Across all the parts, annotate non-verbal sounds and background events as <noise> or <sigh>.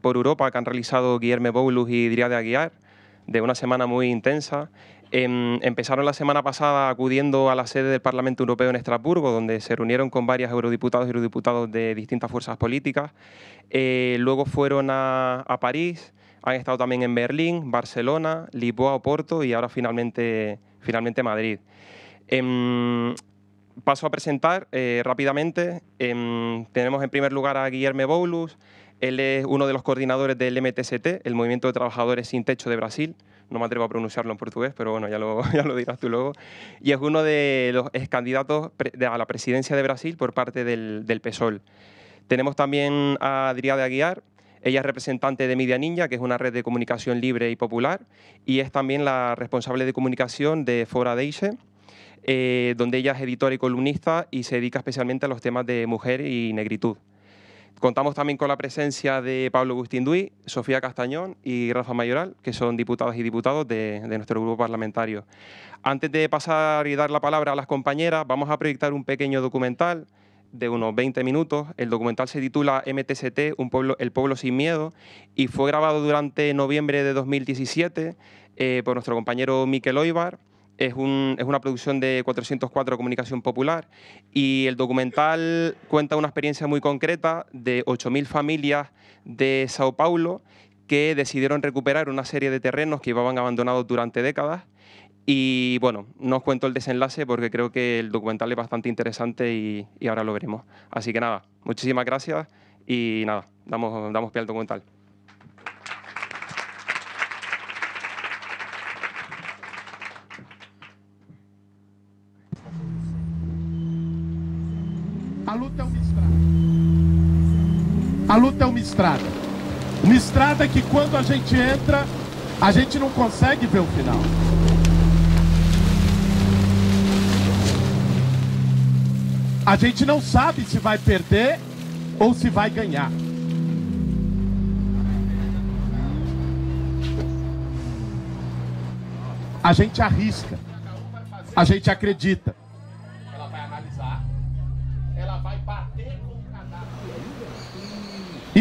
por Europa que han realizado Guillermo Boulos y diría de Aguiar, de una semana muy intensa. Em, empezaron la semana pasada acudiendo a la sede del Parlamento Europeo en Estrasburgo, donde se reunieron con varios eurodiputados y eurodiputados de distintas fuerzas políticas. Eh, luego fueron a, París, han estado también en Berlín, Barcelona, Lisboa, Porto y ahora finalmente, finalmente Madrid. Em, paso a presentar eh, rápidamente. Em, tenemos en primer lugar a Guillermo Boulos, él es uno de los coordinadores del MTST, el Movimiento de Trabajadores Sin Techo de Brasil. No me atrevo a pronunciarlo en portugués, pero bueno, ya lo, <laughs> ya lo dirás tú luego. Y es uno de los candidatos a la presidencia de Brasil por parte del, PSOL. Tenemos también a Adriana Aguiar, ella es representante de Media Ninja, que es una red de comunicación libre y popular, y es también la responsable de comunicación de Fora Deixe, eh, donde ella es editora y columnista y se dedica especialmente a los temas de mujer y negritud. Contamos también con la presencia de Pablo Agustín Duy, Sofía Castañón y Rafa Mayoral, que son diputadas y diputados de, nuestro grupo parlamentario. Antes de pasar y dar la palabra a las compañeras, vamos a proyectar un pequeño documental de unos 20 minutos. El documental se titula MTCT, un pueblo, El pueblo sin miedo, y fue grabado durante noviembre de 2017 eh, por nuestro compañero Miquel Oibar es, un, es, una producción de 404 Comunicación Popular y el documental cuenta una experiencia muy concreta de 8.000 familias de Sao Paulo que decidieron recuperar una serie de terrenos que iban abandonados durante décadas. Y bueno, no os cuento el desenlace porque creo que el documental es bastante interesante y, y ahora lo veremos. Así que nada, muchísimas gracias y nada, damos, damos pie al documental. luta é uma estrada. A luta é uma estrada. Uma estrada que quando a gente entra, a gente não consegue ver o final. A gente não sabe se vai perder ou se vai ganhar. A gente arrisca. A gente acredita.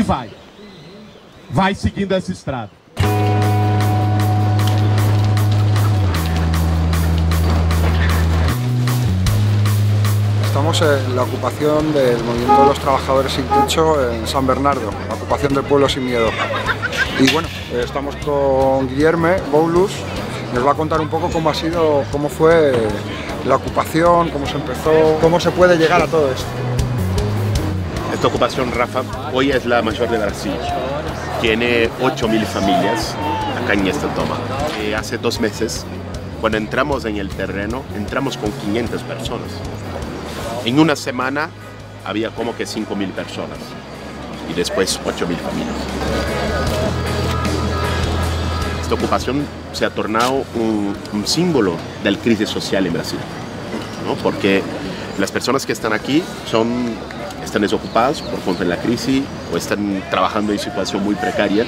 va, va siguiendo essa estrada. Estamos en la ocupación del Movimiento de los Trabajadores Sin Techo en San Bernardo, la ocupación del pueblo sin miedo. Y bueno, eh, estamos con Guillerme Boulus, nos va a contar un poco cómo ha sido, cómo fue la ocupación, cómo se empezó, cómo se puede llegar a todo esto. Esta ocupación, Rafa, hoy es la mayor de Brasil. Tiene 8.000 familias acá en esta toma. Eh, hace dos meses, cuando entramos en el terreno, entramos con 500 personas. En una semana había como que 5.000 personas y después 8.000 familias. Esta ocupación se ha tornado un, símbolo de la crisis social en Brasil, porque las personas que están aquí son están desocupados por conta de la crisis o están trabajando en situación muy precaria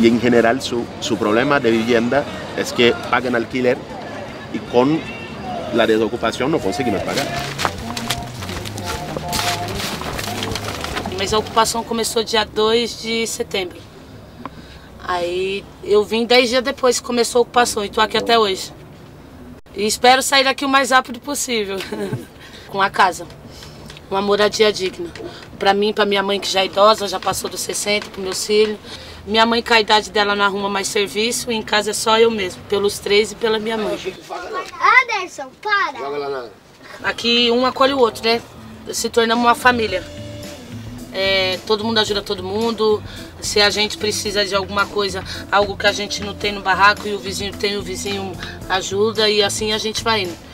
y en general su, su problema de vivienda es que pagan alquiler y con la desocupación no conseguimos pagar. Mas a ocupação começou dia 2 de setembro. Aí eu vim 10 dias depois que começou a ocupação e estou aqui até hoje. E espero sair daqui o mais rápido possível <laughs> com a casa uma moradia digna. Para mim, para minha mãe que já é idosa, já passou dos 60, para meus filhos. Minha mãe, com a idade dela, não arruma mais serviço e em casa é só eu mesmo, pelos três e pela minha mãe. Anderson, para! Aqui um acolhe o outro, né? Se tornamos uma família. É, todo mundo ajuda todo mundo. Se a gente precisa de alguma coisa, algo que a gente não tem no barraco e o vizinho tem, o vizinho ajuda e assim a gente vai indo.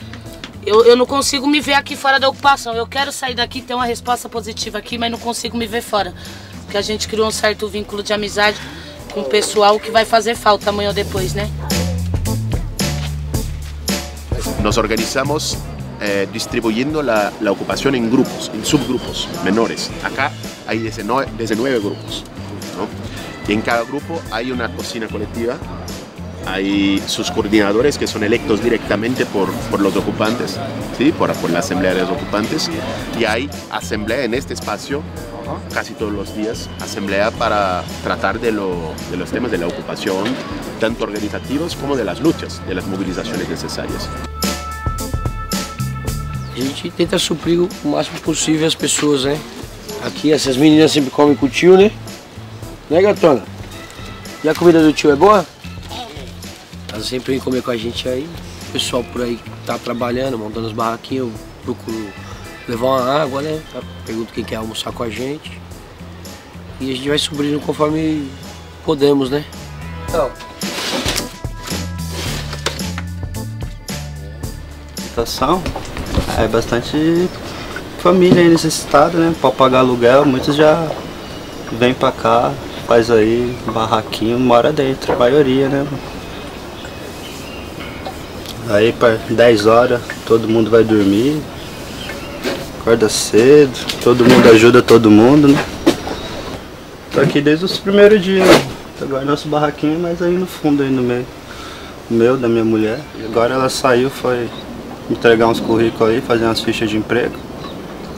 Eu, eu não consigo me ver aqui fora da ocupação. Eu quero sair daqui, ter uma resposta positiva aqui, mas não consigo me ver fora. Porque a gente criou um certo vínculo de amizade com o pessoal que vai fazer falta amanhã ou depois, né? Nos organizamos eh, a la, la, ocupación en grupos, en subgrupos menores. Acá hay desde, no, desde nueve grupos. ¿no? Y en cada grupo hay una cocina colectiva hay sus coordinadores que son electos directamente por, los ocupantes, ¿sí? por, la asamblea de los ocupantes, y hay asamblea en este espacio casi todos los días, asamblea para tratar de, los temas de la ocupación, tanto organizativos como de las luchas, de las movilizaciones necesarias. A gente tenta suplir o máximo possível as pessoas, personas. Aqui essas meninas sempre comem com o tio, né? Né, gatona? E a comida do tio é boa? sempre vem comer com a gente aí. O pessoal por aí que tá trabalhando, montando os barraquinhos, eu procuro levar uma água, né? Tá? Pergunto quem quer almoçar com a gente. E a gente vai subindo conforme podemos, né? Então. Habitação é bastante família aí necessitada, né? Pra pagar aluguel, muitos já vem pra cá, faz aí barraquinho, mora dentro, a maioria, né? Aí para 10 horas todo mundo vai dormir. Acorda cedo, todo mundo ajuda todo mundo, né? Tô aqui desde os primeiros dias, né? Agora nosso barraquinho, mas aí no fundo, aí no meio. O meu, da minha mulher. E agora ela saiu, foi entregar uns currículos aí, fazer umas fichas de emprego.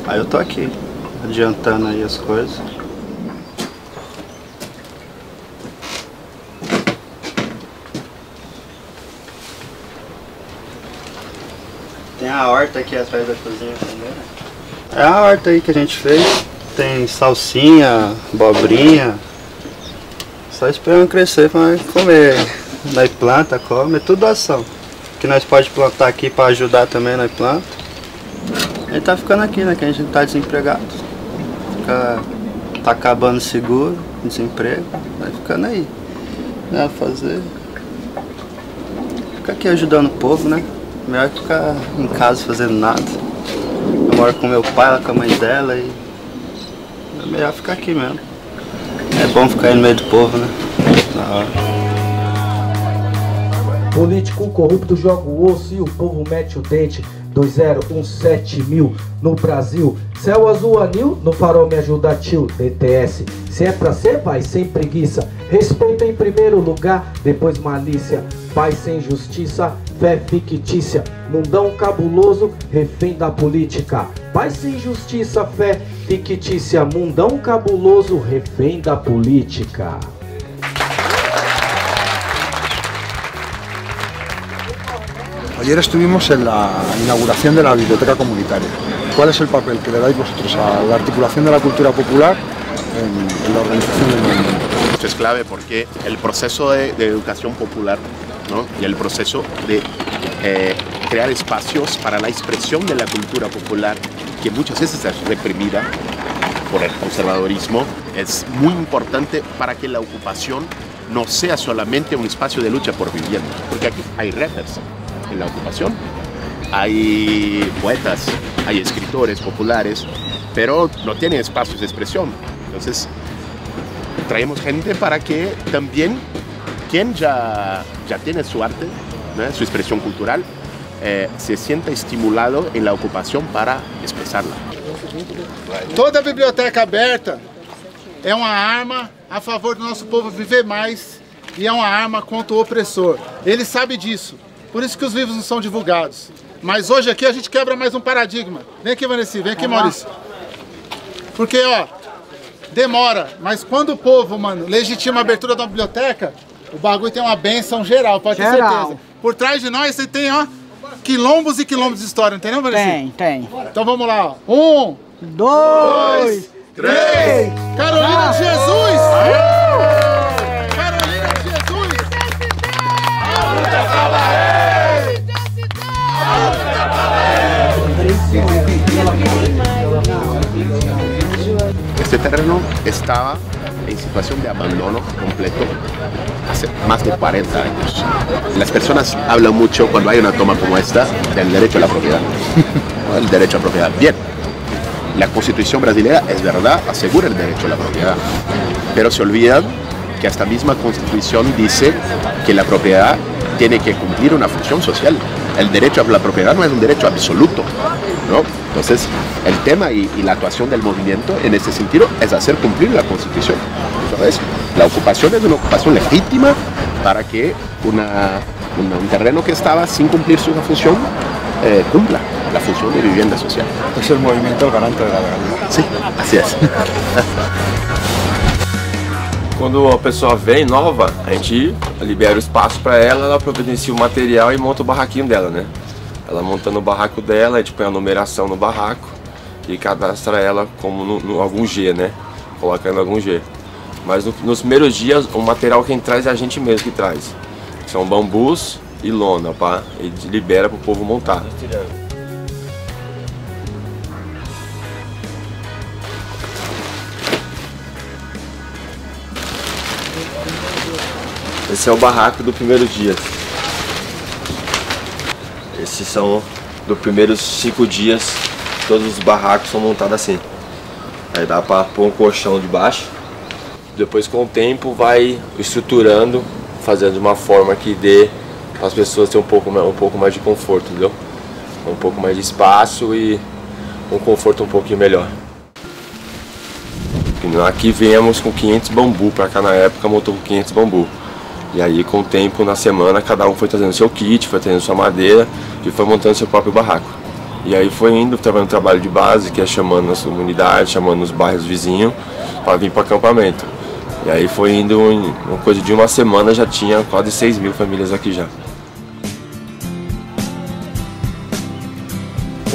Aí eu tô aqui, adiantando aí as coisas. a horta aqui atrás da cozinha também, né? É a horta aí que a gente fez. Tem salsinha, abobrinha. Só esperando crescer para comer. Nós planta, come, é tudo ação. Que nós pode plantar aqui para ajudar também nós planta. Ele tá ficando aqui, né? Que a gente tá desempregado. Fica, tá acabando seguro, desemprego. Vai ficando aí. Né, fazer. Fica aqui ajudando o povo, né? Melhor que ficar em casa fazendo nada. Eu moro com meu pai, ela com a mãe dela e. É melhor ficar aqui mesmo. É bom ficar aí no meio do povo, né? Na hora. Político corrupto joga o osso e o povo mete o dente. 2017 mil no Brasil. Céu azul anil, no farol me ajuda tio, DTS. Se é pra ser, vai sem preguiça. Respeito em primeiro lugar, depois malícia. Paz sem justiça, fé ficticia, mundão cabuloso, refém da política. Paz sem justiça, fé fictícia, mundão cabuloso, refém da política. Ayer estuvimos en la inauguración de la biblioteca comunitaria. ¿Cuál es el papel que le dais vosotros a la articulación de la cultura popular en, la organización del mundo? es clave porque el proceso de educación popular y el proceso de eh, crear espacios para la expresión de la cultura popular que muchas veces es reprimida por el conservadorismo es muy importante para que la ocupación no sea solamente un espacio de lucha por vivienda, porque aquí hay rappers en la ocupación, hay poetas, hay escritores populares, pero no tienen espacios de expresión. Entonces, traemos gente para que también quien ya, ya tiene su arte, ¿no? su expresión cultural, eh, se sienta estimulado en la ocupación para expresarla. Toda biblioteca aberta é uma arma a favor do nosso povo viver mais e é uma arma contra o opressor. Ele sabe disso, por isso que os livros não são divulgados. Mas hoje aqui a gente quebra mais um paradigma. Vem aqui, Vanessa, vem aqui, Maurício. Porque, ó, demora, mas quando o povo, mano, legitima a abertura da biblioteca, o bagulho tem uma benção geral, pode geral. ter certeza. Por trás de nós você tem, ó, quilombos e quilombos de história, entendeu, tem Tem, tem. Então vamos lá, ó. Um, dois, dois três. três. Carolina de ah. Jesus! Ah. Carolina de Jesus! Alta Balaé! Alta Balaé! Este terreno estava en situación de abandono completo hace más de 40 años. Las personas hablan mucho cuando hay una toma como esta del derecho a la propiedad. el derecho a propiedad. Bien, la constitución brasileña es verdad, asegura el derecho a la propiedad, pero se olvidan que esta misma constitución dice que la propiedad tiene que cumplir una función social. El derecho a la propiedad no es un derecho absoluto. ¿no? Entonces, el tema y, la actuación del movimiento en ese sentido es hacer cumplir la constitución. Entonces La ocupación es una ocupación legítima para que una, un terreno que estaba sin cumplir su función eh, cumpla la función de vivienda social. Es el movimiento garante de la verdad Sí, así es. <laughs> Quando a pessoa vem nova, a gente libera o espaço para ela, ela providencia o material e monta o barraquinho dela, né? Ela montando o barraco dela, a gente põe a numeração no barraco e cadastra ela como no, no algum G, né? Colocando algum G. Mas no, nos primeiros dias, o material quem traz é a gente mesmo que traz. São bambus e lona, pá, e libera para o povo montar. Esse é o barraco do primeiro dia. Esses são dos primeiros cinco dias, todos os barracos são montados assim. Aí dá para pôr um colchão de baixo. Depois com o tempo vai estruturando, fazendo de uma forma que dê as pessoas ter um pouco, um pouco mais de conforto, entendeu? Um pouco mais de espaço e um conforto um pouquinho melhor. Aqui viemos com 500 bambu, para cá na época montou com 500 bambu. E aí, com o tempo, na semana, cada um foi trazendo seu kit, foi trazendo sua madeira e foi montando seu próprio barraco. E aí foi indo, trabalhando trabalho de base, que é chamando as comunidades, chamando os bairros vizinhos para vir para o acampamento. E aí foi indo, uma coisa de uma semana já tinha quase 6 mil famílias aqui já.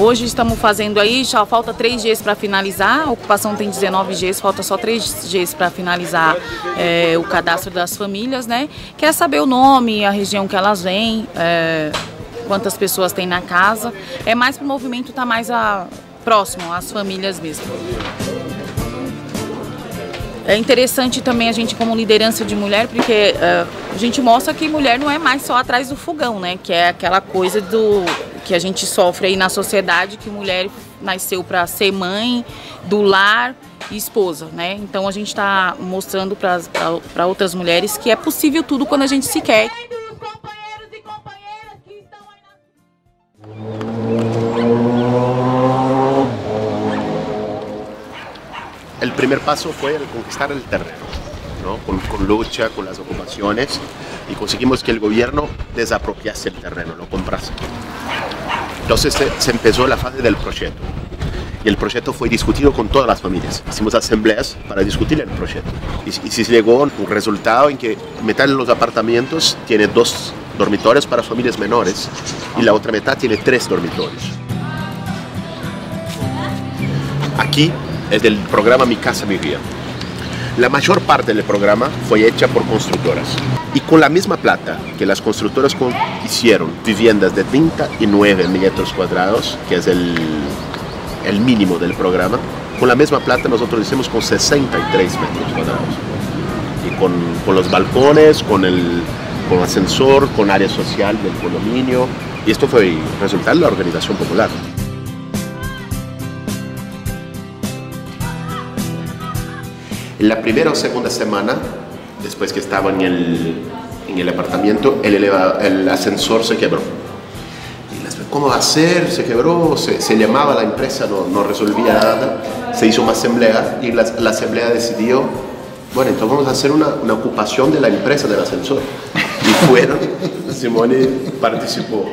Hoje estamos fazendo aí, já falta três dias para finalizar, a ocupação tem 19 dias, falta só três dias para finalizar é, o cadastro das famílias, né? Quer saber o nome, a região que elas vêm, é, quantas pessoas tem na casa. É mais para o movimento estar tá mais a, próximo às famílias mesmo. É interessante também a gente como liderança de mulher, porque uh, a gente mostra que mulher não é mais só atrás do fogão, né? Que é aquela coisa do que a gente sofre aí na sociedade, que mulher nasceu para ser mãe, do lar e esposa, né? Então a gente está mostrando para outras mulheres que é possível tudo quando a gente se quer. el primer paso fue el conquistar el terreno, con, lucha, con las ocupaciones, y conseguimos que el gobierno desapropiase el terreno, lo comprase. Entonces se, empezó la fase del proyecto. Y el proyecto fue discutido con todas las familias. Hicimos asambleas para discutir el proyecto. Y, y se llegó a un resultado en que mitad de los apartamentos tiene dos dormitorios para familias menores y la otra mitad tiene tres dormitorios. Aquí es del programa Mi Casa, Mi Vida. La mayor parte del programa fue hecha por constructoras. Y con la misma plata que las constructoras hicieron viviendas de 39 metros cuadrados, que es el, el mínimo del programa, con la misma plata nosotros hicimos con 63 metros cuadrados. Y con, los balcones, con el ascensor, con área social del condominio. Y esto fue resultado de la organización popular. La primera o segunda semana, después que estaba en el, en el apartamento, el, ascensor se quebró. ¿Cómo va a ser? Se quebró, se, llamaba la empresa, no, resolvía nada. Se hizo una asamblea y la, la, asamblea decidió, bueno, entonces vamos a hacer una, una ocupación de la empresa del ascensor. Y fueron, <laughs> Simone participó.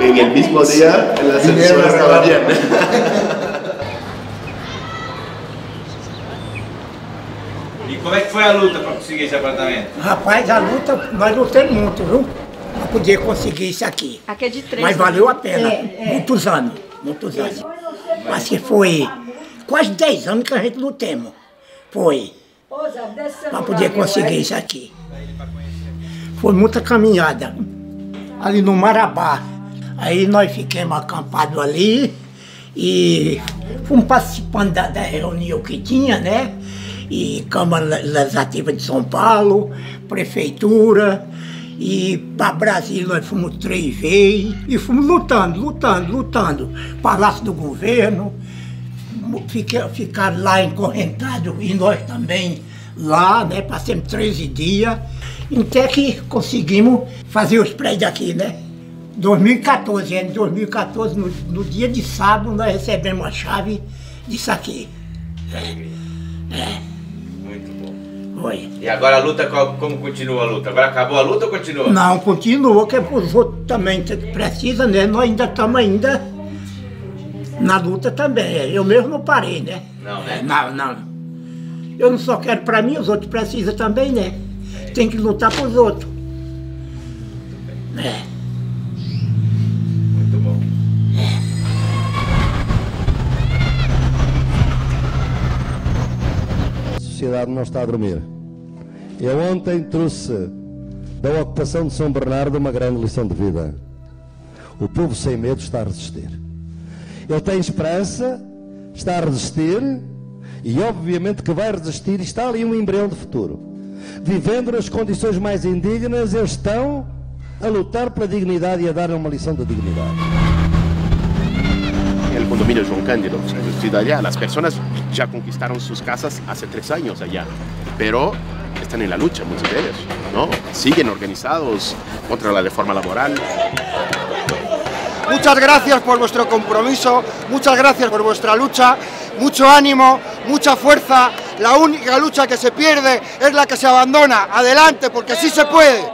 En el mismo día el ascensor estaba bien. <laughs> Como é que foi a luta para conseguir esse apartamento? Rapaz, a luta, nós lutamos muito, viu? Para poder conseguir isso aqui. Aqui é de três. Mas né? valeu a pena. É, é. Muitos anos, muitos anos. Mas que foi quase dez anos que a gente lutamos. Foi. Para poder conseguir isso aqui. Foi muita caminhada. Ali no Marabá. Aí nós ficamos acampados ali e fomos participando da, da reunião que tinha, né? e Câmara Legislativa de São Paulo, Prefeitura, e para Brasil nós fomos três vezes e fomos lutando, lutando, lutando. Palácio do Governo, ficar lá encorrentado, e nós também lá, né? Passamos 13 dias, até que conseguimos fazer os prédios aqui, né? 2014, em 2014, no, no dia de sábado, nós recebemos a chave disso aqui. É. é. E agora a luta, como continua a luta? Agora acabou a luta ou continua? Não, continua, que os é outros também precisam, né? Nós ainda estamos ainda na luta também. Eu mesmo não parei, né? Não, né? Não, não. Eu não só quero para mim, os outros precisam também, né? É. Tem que lutar para os outros. É. Muito bom. A sociedade não está a dormir. Eu ontem trouxe da ocupação de São Bernardo uma grande lição de vida. O povo sem medo está a resistir. Ele tem esperança, está a resistir e, obviamente, que vai resistir. Está ali um embrião de futuro. Vivendo nas condições mais indignas, eles estão a lutar pela dignidade e a dar uma lição de dignidade. El condomínio João Cândido, ciudad allá, As pessoas já conquistaram suas casas há três anos allá, pero están en la lucha, muchos de ellos, ¿no? Siguen organizados contra la reforma laboral. Muchas gracias por vuestro compromiso, muchas gracias por vuestra lucha, mucho ánimo, mucha fuerza. La única lucha que se pierde es la que se abandona. Adelante, porque sí se puede.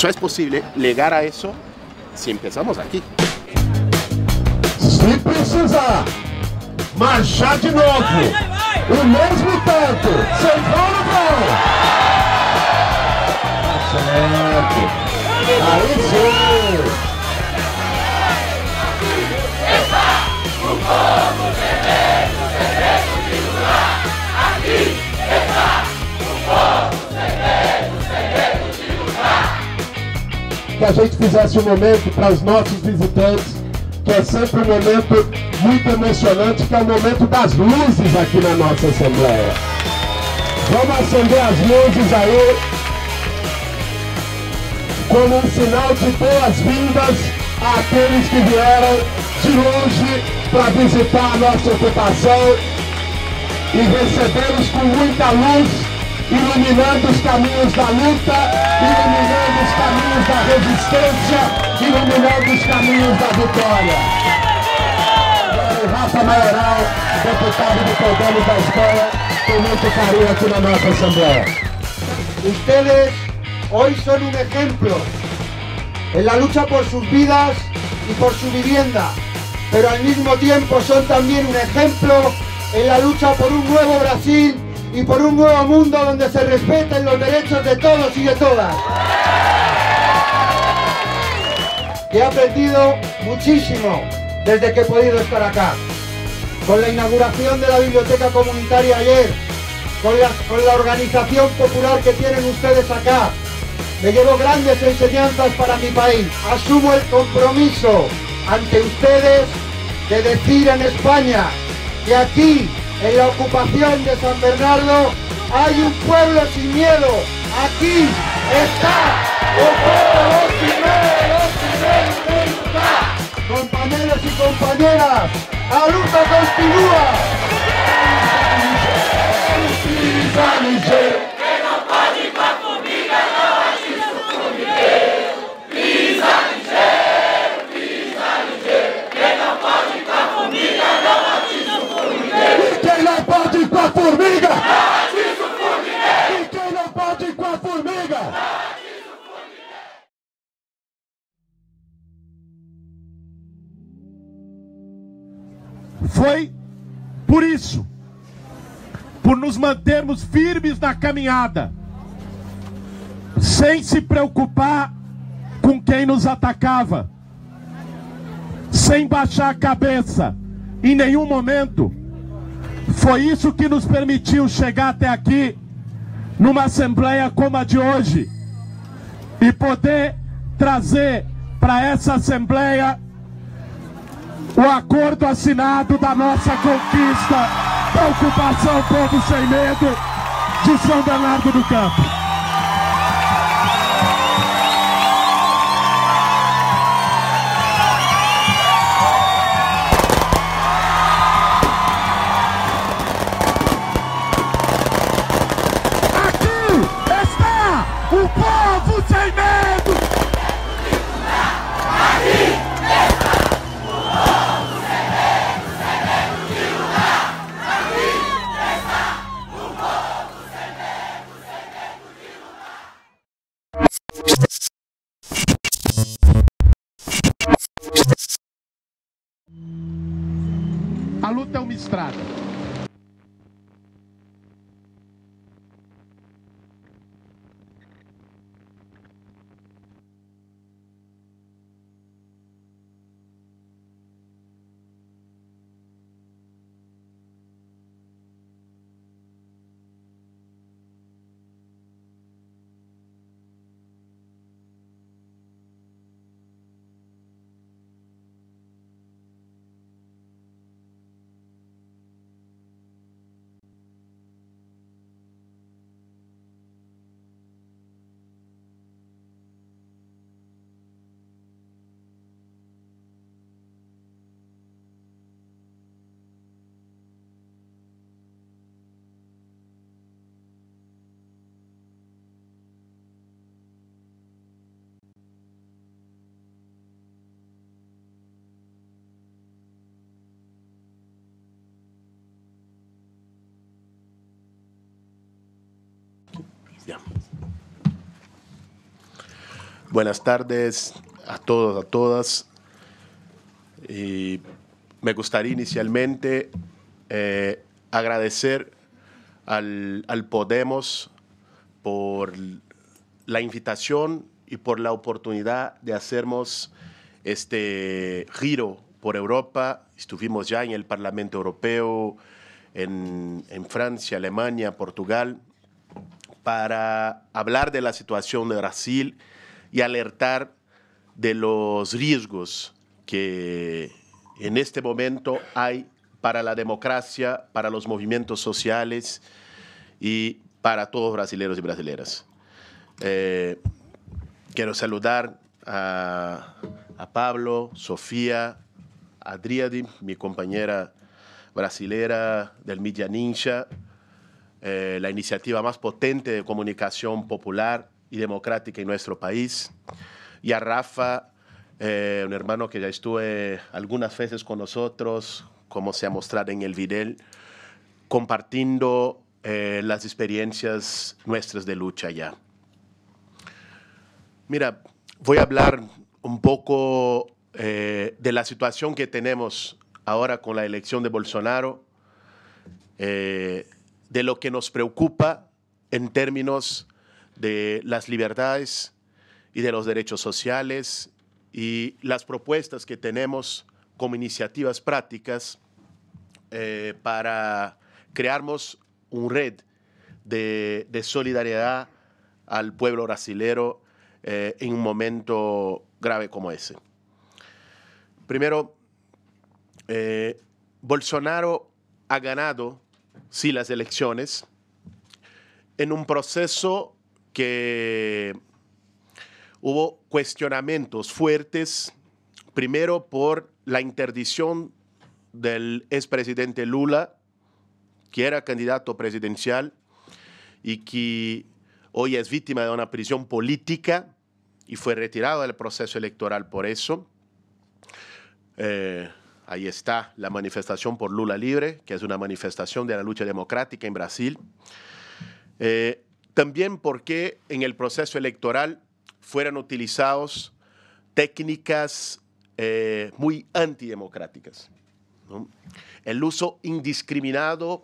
Eso es posible llegar a eso si empezamos aquí. Se precisar, marchar de novo, o mesmo tanto, sem fora não. Certo. Aí sim. Aqui está o povo que a gente fizesse um momento para os nossos visitantes, que é sempre um momento muito emocionante, que é o momento das luzes aqui na nossa Assembleia. Vamos acender as luzes aí, como um sinal de boas-vindas àqueles que vieram de longe para visitar a nossa ocupação e recebê-los com muita luz iluminando os caminos da luta, iluminando os caminhos da resistência, iluminando los caminhos da vitória. Rafa Maioral, Podemos Ustedes hoy son un ejemplo en la lucha por sus vidas y por su vivienda, pero al mismo tiempo son también un ejemplo en la lucha por un nuevo Brasil y por un nuevo mundo donde se respeten los derechos de todos y de todas. He aprendido muchísimo desde que he podido estar acá. Con la inauguración de la biblioteca comunitaria ayer, con la, organización popular que tienen ustedes acá, me llevo grandes enseñanzas para mi país. Asumo el compromiso ante ustedes de decir en España que aquí en la ocupación de San Bernardo hay un pueblo sin miedo. Aquí está un Compañeros y compañeras, a lucha continúa. formiga! Batizo formiga. E quem não bate com a formiga! Batizo formiga. Foi por isso, por nos mantermos firmes na caminhada, sem se preocupar com quem nos atacava, sem baixar a cabeça em nenhum momento foi isso que nos permitiu chegar até aqui, numa assembleia como a de hoje, e poder trazer para essa assembleia o acordo assinado da nossa conquista da ocupação Povo Sem Medo de São Bernardo do Campo. Buenas tardes a todos, a todas. Y me gustaría inicialmente eh, agradecer al, Podemos por la invitación y por la oportunidad de hacernos este giro por Europa. Estuvimos ya en el Parlamento Europeo, en, en Francia, Alemania, Portugal, para hablar de la situación de Brasil y alertar de los riesgos que en este momento hay para la democracia, para los movimientos sociales y para todos brasileños y brasileras. Eh, quiero saludar a, Pablo, Sofía, Adriadi, mi compañera brasilera del Media Ninja, eh, la iniciativa más potente de comunicación popular y democrática en nuestro país. Y a Rafa, eh, un hermano que ya estuve algunas veces con nosotros, como se ha mostrado en el video, compartiendo eh, las experiencias nuestras de lucha allá. Mira, voy a hablar un poco eh, de la situación que tenemos ahora con la elección de Bolsonaro, de lo que nos preocupa en términos de las libertades y de los derechos sociales y las propuestas que tenemos como iniciativas prácticas eh, para crearmos un red de, solidaridad al pueblo brasilero eh, en un momento grave como ese. Primero, eh, Bolsonaro ha ganado, sí, las elecciones en un proceso que hubo cuestionamientos fuertes, primero por la interdicción del expresidente Lula, que era candidato presidencial y que hoy es víctima de una prisión política y fue retirado del proceso electoral por eso. Eh, ahí está la manifestación por Lula Libre, que es una manifestación de la lucha democrática en Brasil. Eh, también porque en el proceso electoral fueran utilizados técnicas eh, muy antidemocráticas. El uso indiscriminado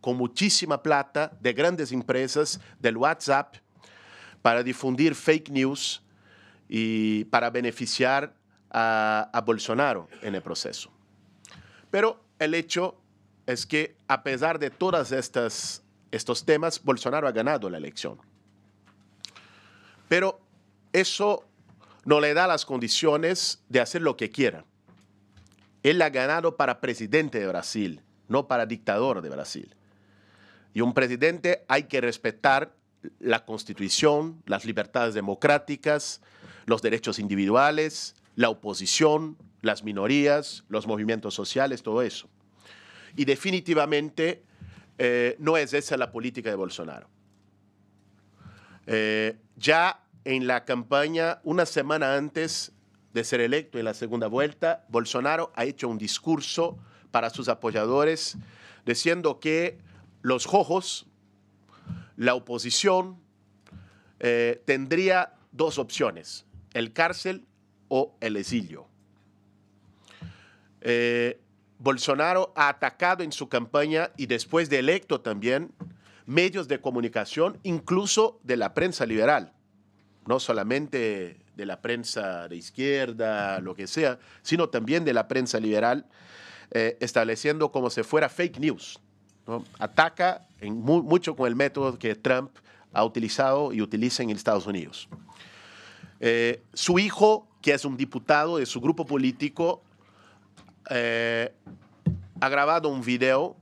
con muchísima plata de grandes empresas del WhatsApp para difundir fake news y para beneficiar a, a Bolsonaro en el proceso. Pero el hecho es que a pesar de todas estas estos temas, Bolsonaro ha ganado la elección. Pero eso no le da las condiciones de hacer lo que quiera. Él ha ganado para presidente de Brasil, no para dictador de Brasil. Y un presidente hay que respetar la constitución, las libertades democráticas, los derechos individuales, la oposición, las minorías, los movimientos sociales, todo eso. Y definitivamente eh, no es esa la política de Bolsonaro. Eh, ya en la campaña, una semana antes de ser electo en la segunda vuelta, Bolsonaro ha hecho un discurso para sus apoyadores diciendo que los jojos, la oposición, eh, tendría dos opciones, el cárcel o el exilio. Bolsonaro ha atacado en su campaña y después de electo también medios de comunicación, incluso de la prensa liberal, no solamente de la prensa de izquierda, lo que sea, sino también de la prensa liberal, eh, estableciendo como si fuera fake news. Ataca mucho con el método que Trump ha utilizado y utiliza en Estados Unidos. Eh, su hijo, que es un diputado de su grupo político, eh, ha grabado un video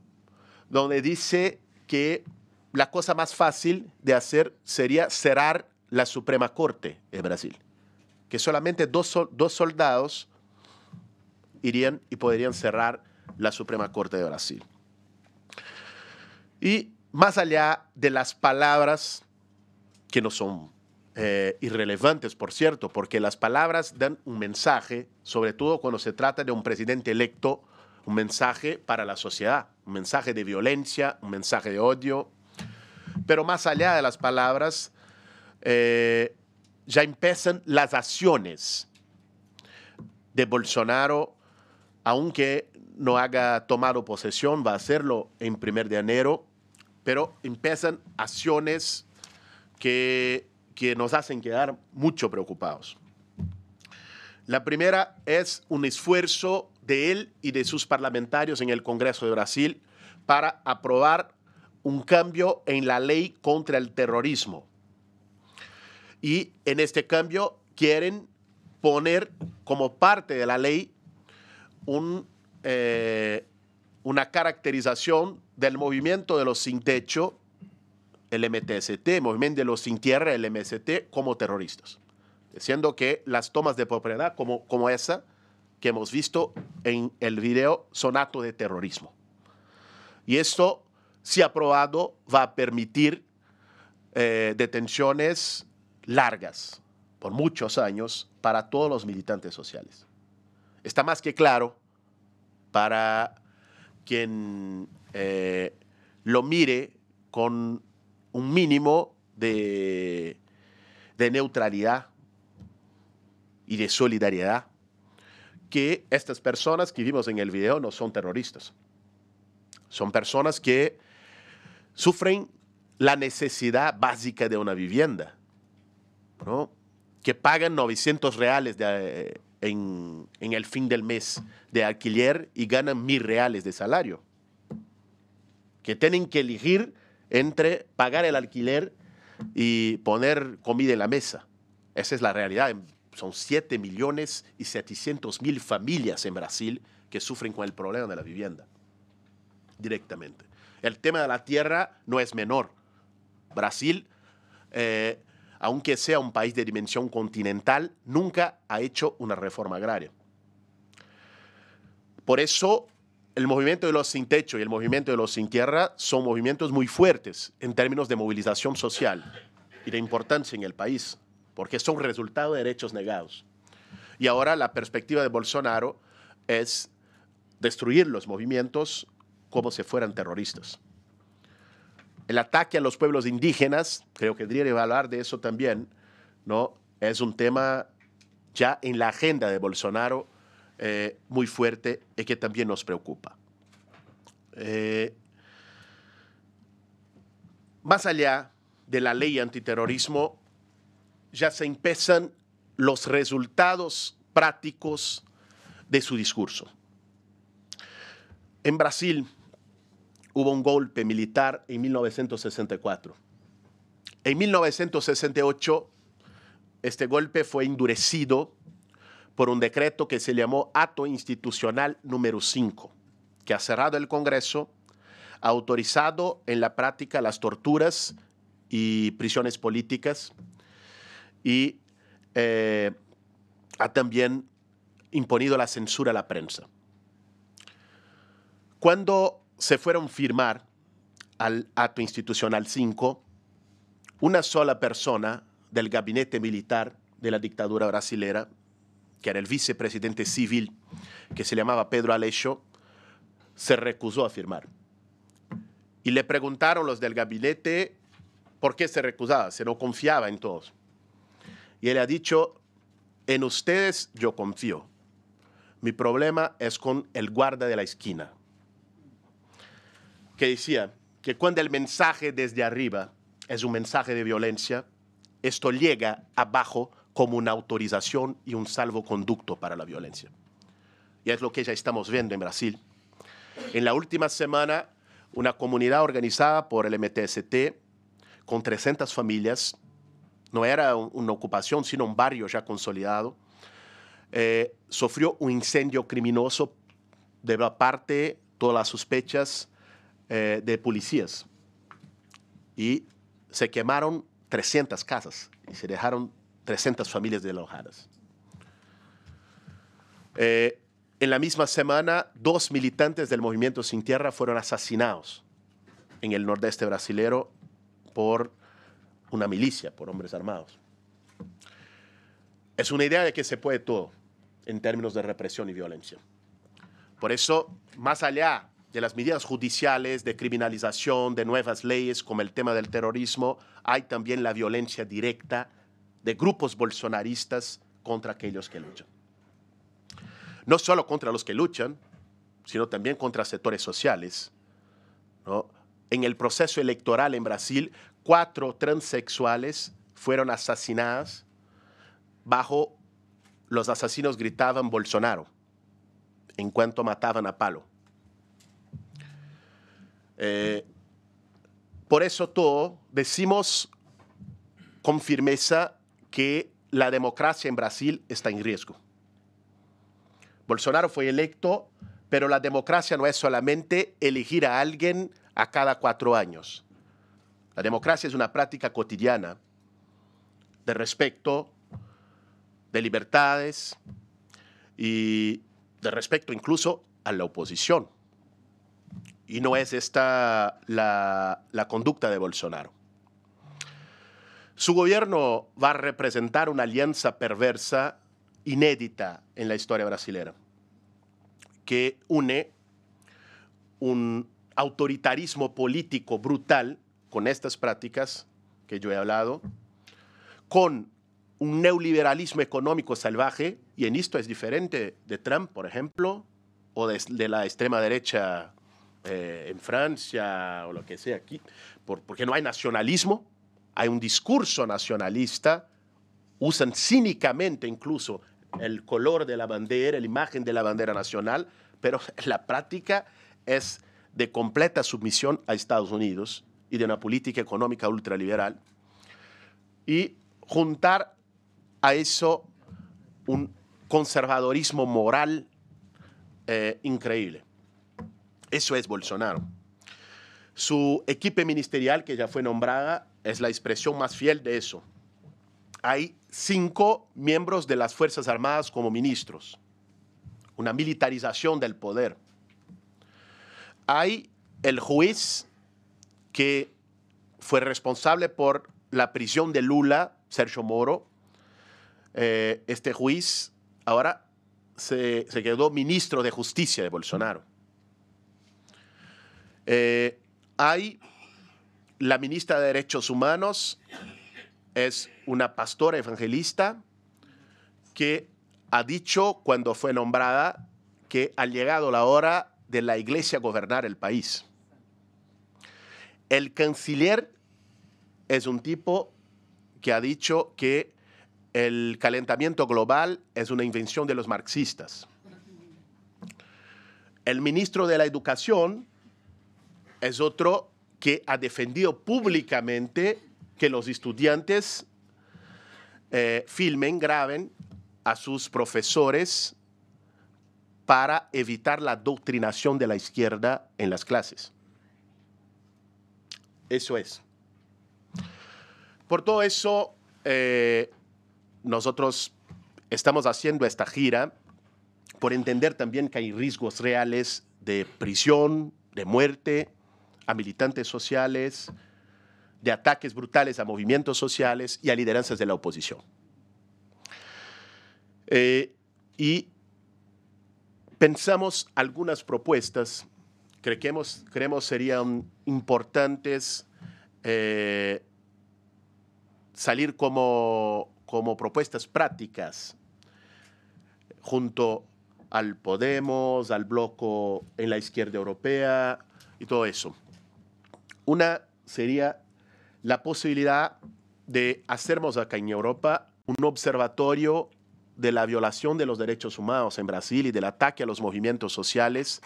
donde dice que la cosa más fácil de hacer sería cerrar la Suprema Corte de Brasil, que solamente dos, dos soldados irían y podrían cerrar la Suprema Corte de Brasil. Y más allá de las palabras que no son eh, irrelevantes, por cierto, porque las palabras dan un mensaje, sobre todo cuando se trata de un presidente electo, un mensaje para la sociedad, un mensaje de violencia, un mensaje de odio. Pero más allá de las palabras, eh, ya empiezan las acciones de Bolsonaro, aunque no haga tomado posesión, va a hacerlo en primer de enero, pero empiezan acciones que que nos hacen quedar mucho preocupados. La primera es un esfuerzo de él y de sus parlamentarios en el Congreso de Brasil para aprobar un cambio en la ley contra el terrorismo. Y en este cambio quieren poner como parte de la ley un, eh, una caracterización del movimiento de los sin techo el MTST, Movimiento de los Sin Tierra, el MST, como terroristas. Diciendo que las tomas de propiedad como, como esa que hemos visto en el video son actos de terrorismo. Y esto, si aprobado, va a permitir eh, detenciones largas por muchos años para todos los militantes sociales. Está más que claro para quien eh, lo mire con un mínimo de, neutralidad y de solidaridad que estas personas que vimos en el video no son terroristas. Son personas que sufren la necesidad básica de una vivienda, ¿no? que pagan 900 reales eh, en, en, el fin del mes de alquiler y ganan 1000 reales de salario, que tienen que elegir entre pagar el alquiler y poner comida en la mesa. Esa es la realidad. Son 7 millones y 700 mil familias en Brasil que sufren con el problema de la vivienda directamente. El tema de la tierra no es menor. Brasil, eh, aunque sea un país de dimensión continental, nunca ha hecho una reforma agraria. Por eso el movimiento de los sin techo y el movimiento de los sin tierra son movimientos muy fuertes en términos de movilización social y de importancia en el país, porque son resultado de derechos negados. Y ahora la perspectiva de Bolsonaro es destruir los movimientos como si fueran terroristas. El ataque a los pueblos indígenas, creo que debería hablar de eso también, ¿no? es un tema ya en la agenda de Bolsonaro eh, muy fuerte y que también nos preocupa. Eh, más allá de la ley antiterrorismo, ya se empiezan los resultados prácticos de su discurso. En Brasil hubo un golpe militar en 1964. En 1968 este golpe fue endurecido por un decreto que se llamó Acto Institucional número 5, que ha cerrado el Congreso, ha autorizado en la práctica las torturas y prisiones políticas y eh, ha también imponido la censura a la prensa. Cuando se fueron a firmar al acto institucional 5, una sola persona del gabinete militar de la dictadura brasilera que era el vicepresidente civil, que se llamaba Pedro Aleixo, se recusó a firmar. Y le preguntaron los del gabinete por qué se recusaba, se no confiaba en todos. Y él ha dicho, en ustedes yo confío. Mi problema es con el guarda de la esquina, que decía que cuando el mensaje desde arriba es un mensaje de violencia, esto llega abajo como una autorización y un salvoconducto para la violencia. Y es lo que ya estamos viendo en Brasil. En la última semana, una comunidad organizada por el MTST con 300 familias, no era una ocupación, sino un barrio ya consolidado, eh, sufrió un incendio criminoso de la parte, todas las sospechas eh, de policías. Y se quemaron 300 casas y se dejaron 300 familias desalojadas. Eh, en la misma semana, dos militantes del movimiento Sin Tierra fueron asesinados en el nordeste brasilero por una milicia, por hombres armados. Es una idea de que se puede todo en términos de represión y violencia. Por eso, más allá de las medidas judiciales, de criminalización, de nuevas leyes, como el tema del terrorismo, hay también la violencia directa de grupos bolsonaristas contra aquellos que luchan. No solo contra los que luchan, sino también contra sectores sociales. En el proceso electoral en Brasil, cuatro transexuales fueron asesinadas bajo los asesinos gritaban Bolsonaro en cuanto mataban a Palo. Eh, por eso todo, decimos con firmeza que la democracia en Brasil está en riesgo. Bolsonaro fue electo, pero la democracia no es solamente elegir a alguien a cada cuatro años. La democracia es una práctica cotidiana de respeto, de libertades y de respeto incluso a la oposición. Y no es esta la, la conducta de Bolsonaro. Su gobierno va a representar una alianza perversa inédita en la historia brasileña, que une un autoritarismo político brutal con estas prácticas que yo he hablado, con un neoliberalismo económico salvaje, y en esto es diferente de Trump, por ejemplo, o de, la extrema derecha eh, en Francia o lo que sea aquí, porque no hay nacionalismo, hay un discurso nacionalista, usan cínicamente incluso el color de la bandera, la imagen de la bandera nacional, pero <laughs> la práctica es de completa submisión a Estados Unidos y de una política económica ultraliberal. Y juntar a eso un conservadorismo moral eh, increíble. Eso es Bolsonaro. Su equipo ministerial, que ya fue nombrada, es la expresión más fiel de eso. Hay cinco miembros de las Fuerzas Armadas como ministros, una militarización del poder. Hay el juez que fue responsable por la prisión de Lula, Sergio Moro. Eh, este juez ahora se, quedó ministro de Justicia de Bolsonaro. Eh, hay la ministra de Derechos Humanos es una pastora evangelista que ha dicho cuando fue nombrada que ha llegado la hora de la iglesia gobernar el país. El canciller es un tipo que ha dicho que el calentamiento global es una invención de los marxistas. El ministro de la Educación es otro que ha defendido públicamente que los estudiantes eh, filmen, graben a sus profesores para evitar la doctrinación de la izquierda en las clases. Eso es. Por todo eso, eh, nosotros estamos haciendo esta gira por entender también que hay riesgos reales de prisión, de muerte, a militantes sociales, de ataques brutales a movimientos sociales y a lideranzas de la oposición. Eh, y pensamos algunas propuestas creemos, creemos serían importantes eh, salir como, como propuestas prácticas junto al Podemos, al bloco en la izquierda europea y todo eso. Una sería la posibilidad de hacernos acá en Europa un observatorio de la violación de los derechos humanos en Brasil y del ataque a los movimientos sociales.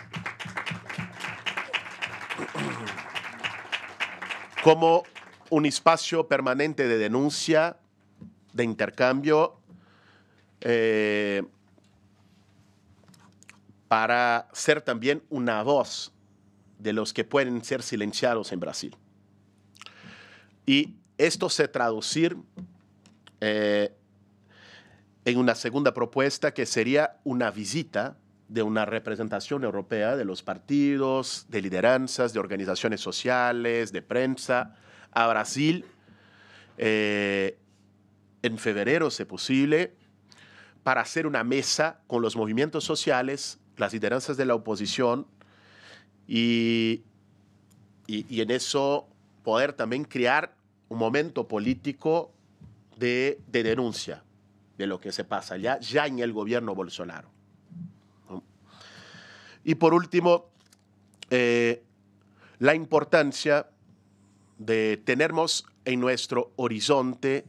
<clears throat> como un espacio permanente de denuncia, de intercambio, eh, para ser también una voz de los que pueden ser silenciados en Brasil. Y esto se traducir eh, en una segunda propuesta que sería una visita de una representación europea de los partidos, de lideranzas, de organizaciones sociales, de prensa, a Brasil eh, en febrero, si posible, para hacer una mesa con los movimientos sociales, las lideranzas de la oposición y, y, en eso poder también crear un momento político de, denuncia de lo que se pasa ya, ya en el gobierno Bolsonaro. Y por último, eh, la importancia de tenernos en nuestro horizonte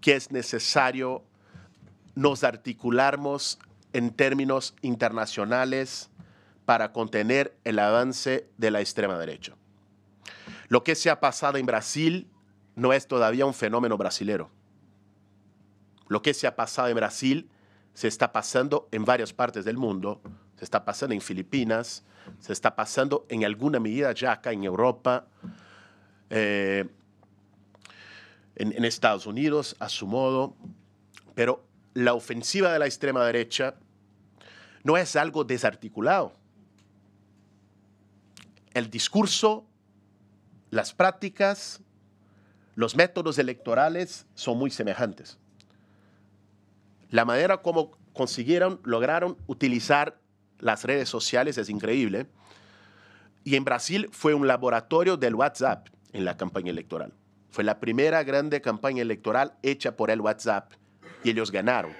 que es necesario nos articularmos en términos internacionales para contener el avance de la extrema derecha. Lo que se ha pasado en Brasil no es todavía un fenómeno brasilero. Lo que se ha pasado en Brasil se está pasando en varias partes del mundo, se está pasando en Filipinas, se está pasando en alguna medida ya acá en Europa, eh, en Estados Unidos a su modo, pero la ofensiva de la extrema derecha no es algo desarticulado el discurso, las prácticas, los métodos electorales son muy semejantes. La manera como consiguieron, lograron utilizar las redes sociales es increíble. Y en Brasil fue un laboratorio del WhatsApp en la campaña electoral. Fue la primera grande campaña electoral hecha por el WhatsApp y ellos ganaron.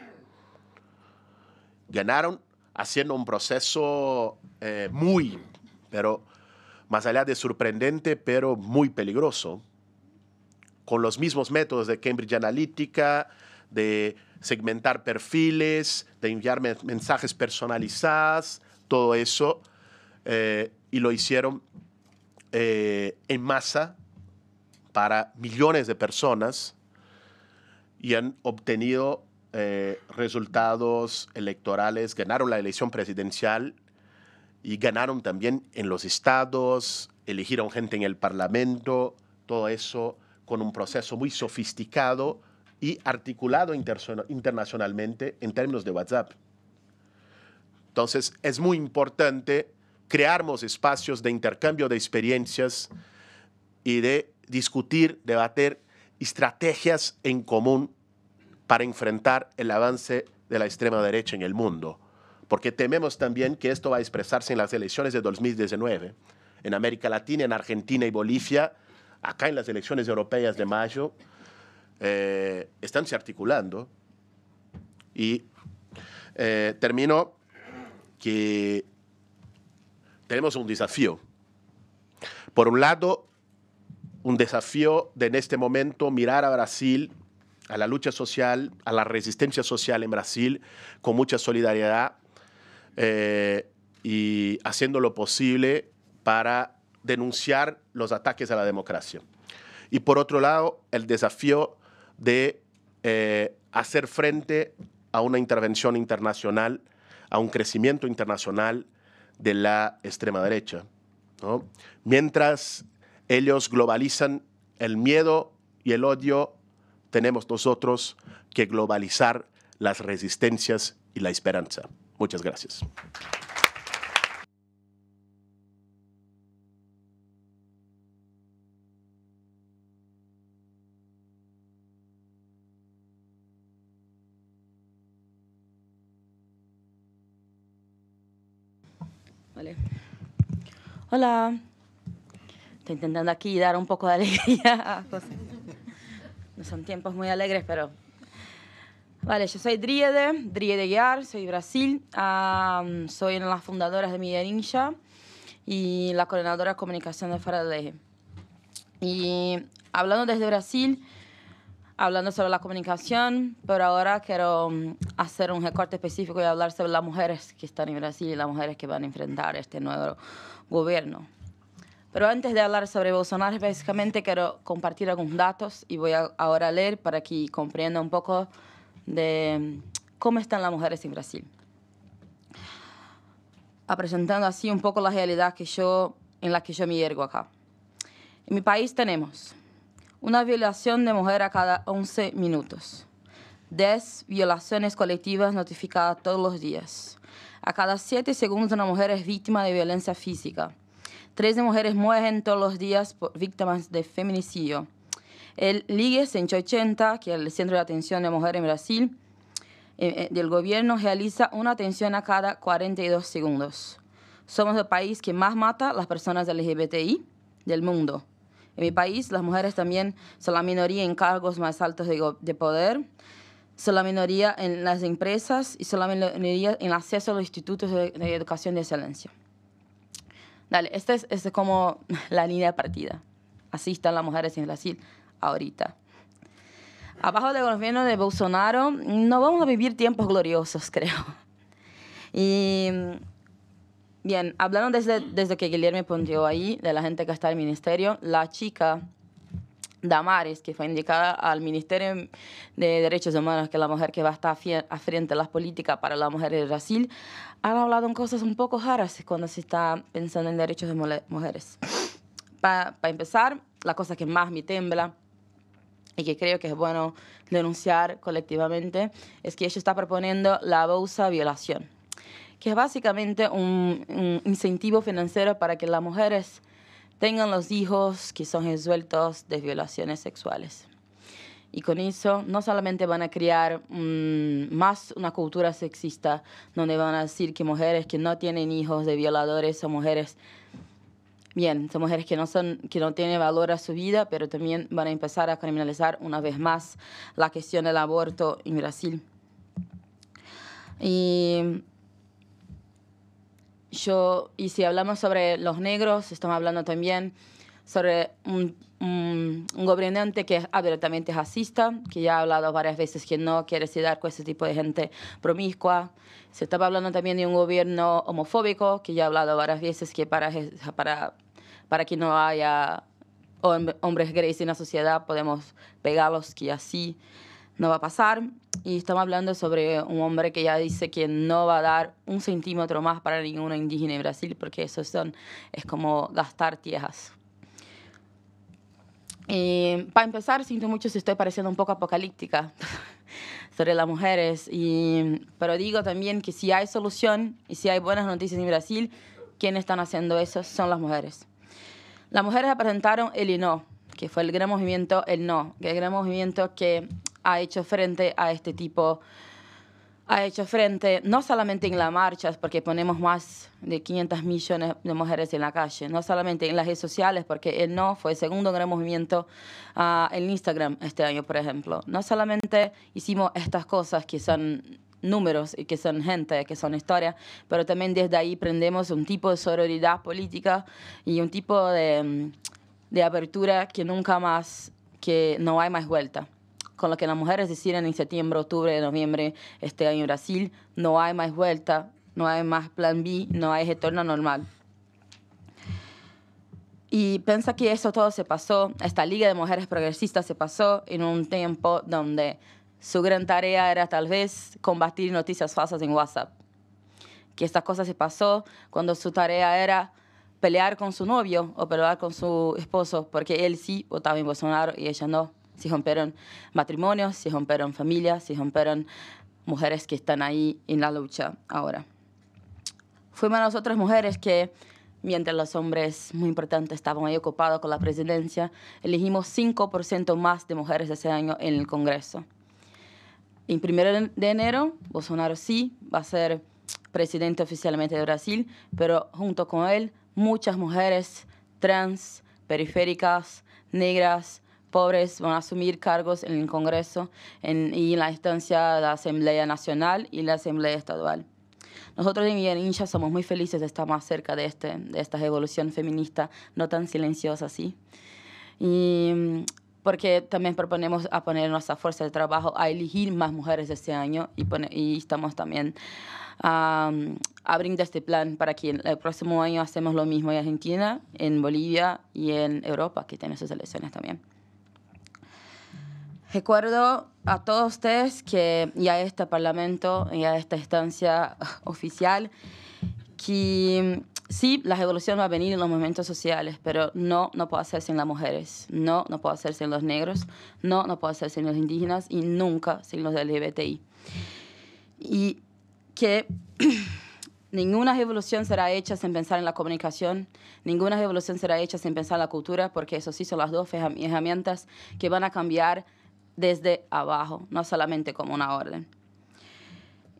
Ganaron haciendo un proceso eh, muy, pero más allá de sorprendente, pero muy peligroso, con los mismos métodos de Cambridge Analytica, de segmentar perfiles, de enviar mensajes personalizados, todo eso, eh, y lo hicieron eh, en masa para millones de personas y han obtenido eh, resultados electorales, ganaron la elección presidencial y ganaron también en los estados, eligieron gente en el Parlamento, todo eso con un proceso muy sofisticado y articulado internacionalmente en términos de WhatsApp. Entonces, es muy importante crearmos espacios de intercambio de experiencias y de discutir, debatir estrategias en común para enfrentar el avance de la extrema derecha en el mundo porque tememos también que esto va a expresarse en las elecciones de 2019, en América Latina, en Argentina y Bolivia, acá en las elecciones europeas de mayo, eh, están se articulando. Y eh, termino que tenemos un desafío. Por un lado, un desafío de en este momento mirar a Brasil, a la lucha social, a la resistencia social en Brasil, con mucha solidaridad, eh, y haciendo lo posible para denunciar los ataques a la democracia. Y por otro lado, el desafío de eh, hacer frente a una intervención internacional, a un crecimiento internacional de la extrema derecha. Mientras ellos globalizan el miedo y el odio, tenemos nosotros que globalizar las resistencias y la esperanza. Muchas gracias. Hola. Estoy intentando aquí dar un poco de <laughs> alegría No son tiempos muy alegres, pero Vale, yo soy Driede, Driede Guiar, soy de Brasil, soy una de las fundadoras de Media y la coordinadora de comunicación de Fuera Y hablando desde Brasil, hablando sobre la comunicación, pero ahora quiero mm, hacer un recorte específico y hablar sobre las mujeres que están en Brasil y las mujeres que van a enfrentar este nuevo gobierno. Pero antes de hablar sobre Bolsonaro, básicamente quiero compartir algunos datos y voy a ahora a leer para que comprenda un poco de cómo están las mujeres en Brasil. Apresentando así un poco la realidad que yo, en la que yo me hiergo acá. En mi país tenemos una violación de mujer a cada 11 minutos, 10 violaciones colectivas notificadas todos los días. A cada 7 segundos una mujer es víctima de violencia física. 13 mujeres mueren todos los días por víctimas de feminicidio. El Ligue 180, que es el Centro de Atención de Mujeres en Brasil, eh, eh, del gobierno, realiza una atención a cada 42 segundos. Somos el país que más mata a las personas LGBTI del mundo. En mi país, las mujeres también son la minoría en cargos más altos de, poder, son la minoría en las empresas y son la minoría en el acceso a los institutos de, educación de excelencia. Dale, esta es, este es como <laughs> la línea de partida. Así están las mujeres en Brasil ahorita. Abajo del gobierno de Bolsonaro no vamos a vivir tiempos gloriosos, <laughs> creo. Y bien, hablando desde, desde que Guillermo pondió ahí, de la gente que está en el ministerio, la chica Damares, que fue indicada al Ministerio de Derechos Humanos, que es la mujer que va a estar a frente de las políticas para la mujer de Brasil, han hablado en cosas un poco raras cuando se está pensando en derechos de mujeres. Para empezar, la cosa que más me tembla y que creo que es bueno denunciar colectivamente, es que ella está proponiendo la bolsa violación, que es básicamente un, incentivo financiero para que las mujeres tengan los hijos que son resueltos de violaciones sexuales. Y con eso no solamente van a crear más una cultura sexista, donde van a decir que mujeres que no tienen hijos de violadores son mujeres Bien, son mujeres que no, son, que no tienen valor a su vida, pero también van a empezar a criminalizar una vez más la cuestión del aborto en Brasil. Y yo, y si hablamos sobre los negros, estamos hablando también sobre un, un, gobernante que es abiertamente racista, que ya ha hablado varias veces que no quiere ciudad con ese tipo de gente promiscua. Se estaba hablando también de un gobierno homofóbico, que ya ha hablado varias veces que para, para para que no haya hombres gays en la sociedad, podemos pegarlos que así no va a pasar. Y estamos hablando sobre un hombre que ya dice que no va a dar un centímetro más para ninguno indígena en Brasil, porque eso son, es como gastar tierras. Y, para empezar, siento mucho si estoy pareciendo un poco apocalíptica <laughs> sobre las mujeres, pero digo también que si hay solución y si hay buenas noticias en Brasil, quienes están haciendo eso son las mujeres. Las mujeres representaron el y no, que fue el gran movimiento, el no, que es el gran movimiento que ha hecho frente a este tipo ha hecho frente no solamente en las marchas, porque ponemos más de 500 millones de mujeres en la calle, no solamente en las redes sociales, porque el no fue el segundo gran movimiento ah, en Instagram este año, por ejemplo. No solamente hicimos estas cosas que son números y que son gente, que son historia, pero también desde ahí prendemos un tipo de sororidad política y un tipo de, mm, de apertura que nunca más, que no hay más vuelta con lo que las mujeres decían en septiembre, octubre, noviembre, este año en Brasil, no hay más vuelta, no hay más plan B, no hay retorno normal. Y piensa que eso todo se pasó, esta Liga de Mujeres Progresistas se pasó en un tiempo donde su gran tarea era tal vez combatir noticias falsas en WhatsApp. Que esta cosa se pasó cuando su tarea era pelear con su novio o pelear con su esposo, porque él sí votaba en Bolsonaro y ella no. Se rompieron matrimonios, se rompieron familias, se rompieron mujeres que están ahí en la lucha ahora. Fuimos nosotras mujeres que mientras los hombres muy importantes estaban ahí ocupados con la presidencia, elegimos 5% más de mujeres ese año en el Congreso en primero de enero, Bolsonaro sí va a ser presidente oficialmente de Brasil, pero junto con él muchas mujeres trans, periféricas, negras, pobres van a asumir cargos en el Congreso y en la instancia de la Asamblea Nacional y la Asamblea Estadual. Nosotros en Incha somos muy felices de estar más cerca de, este, de esta revolución feminista no tan silenciosa así. Y porque también proponemos a poner nuestra fuerza de trabajo a elegir más mujeres este año y, y estamos también a abriendo este plan para que el próximo año hacemos lo mismo en Argentina, en Bolivia y en Europa, que tienen sus elecciones también. Recuerdo a todos ustedes que ya este parlamento, y a esta instancia oficial, que sí, la revolución va a venir en los movimientos sociales, pero no, no puede hacerse en las mujeres, no, no puede hacerse en los negros, no, no puede hacerse en los indígenas y nunca sin los LGBTI. Y que <clears throat> ninguna revolución será hecha sin pensar en la comunicación, ninguna revolución será hecha sin pensar en la cultura, porque eso sí son las dos herramientas que van a cambiar desde abajo, no solamente como una orden.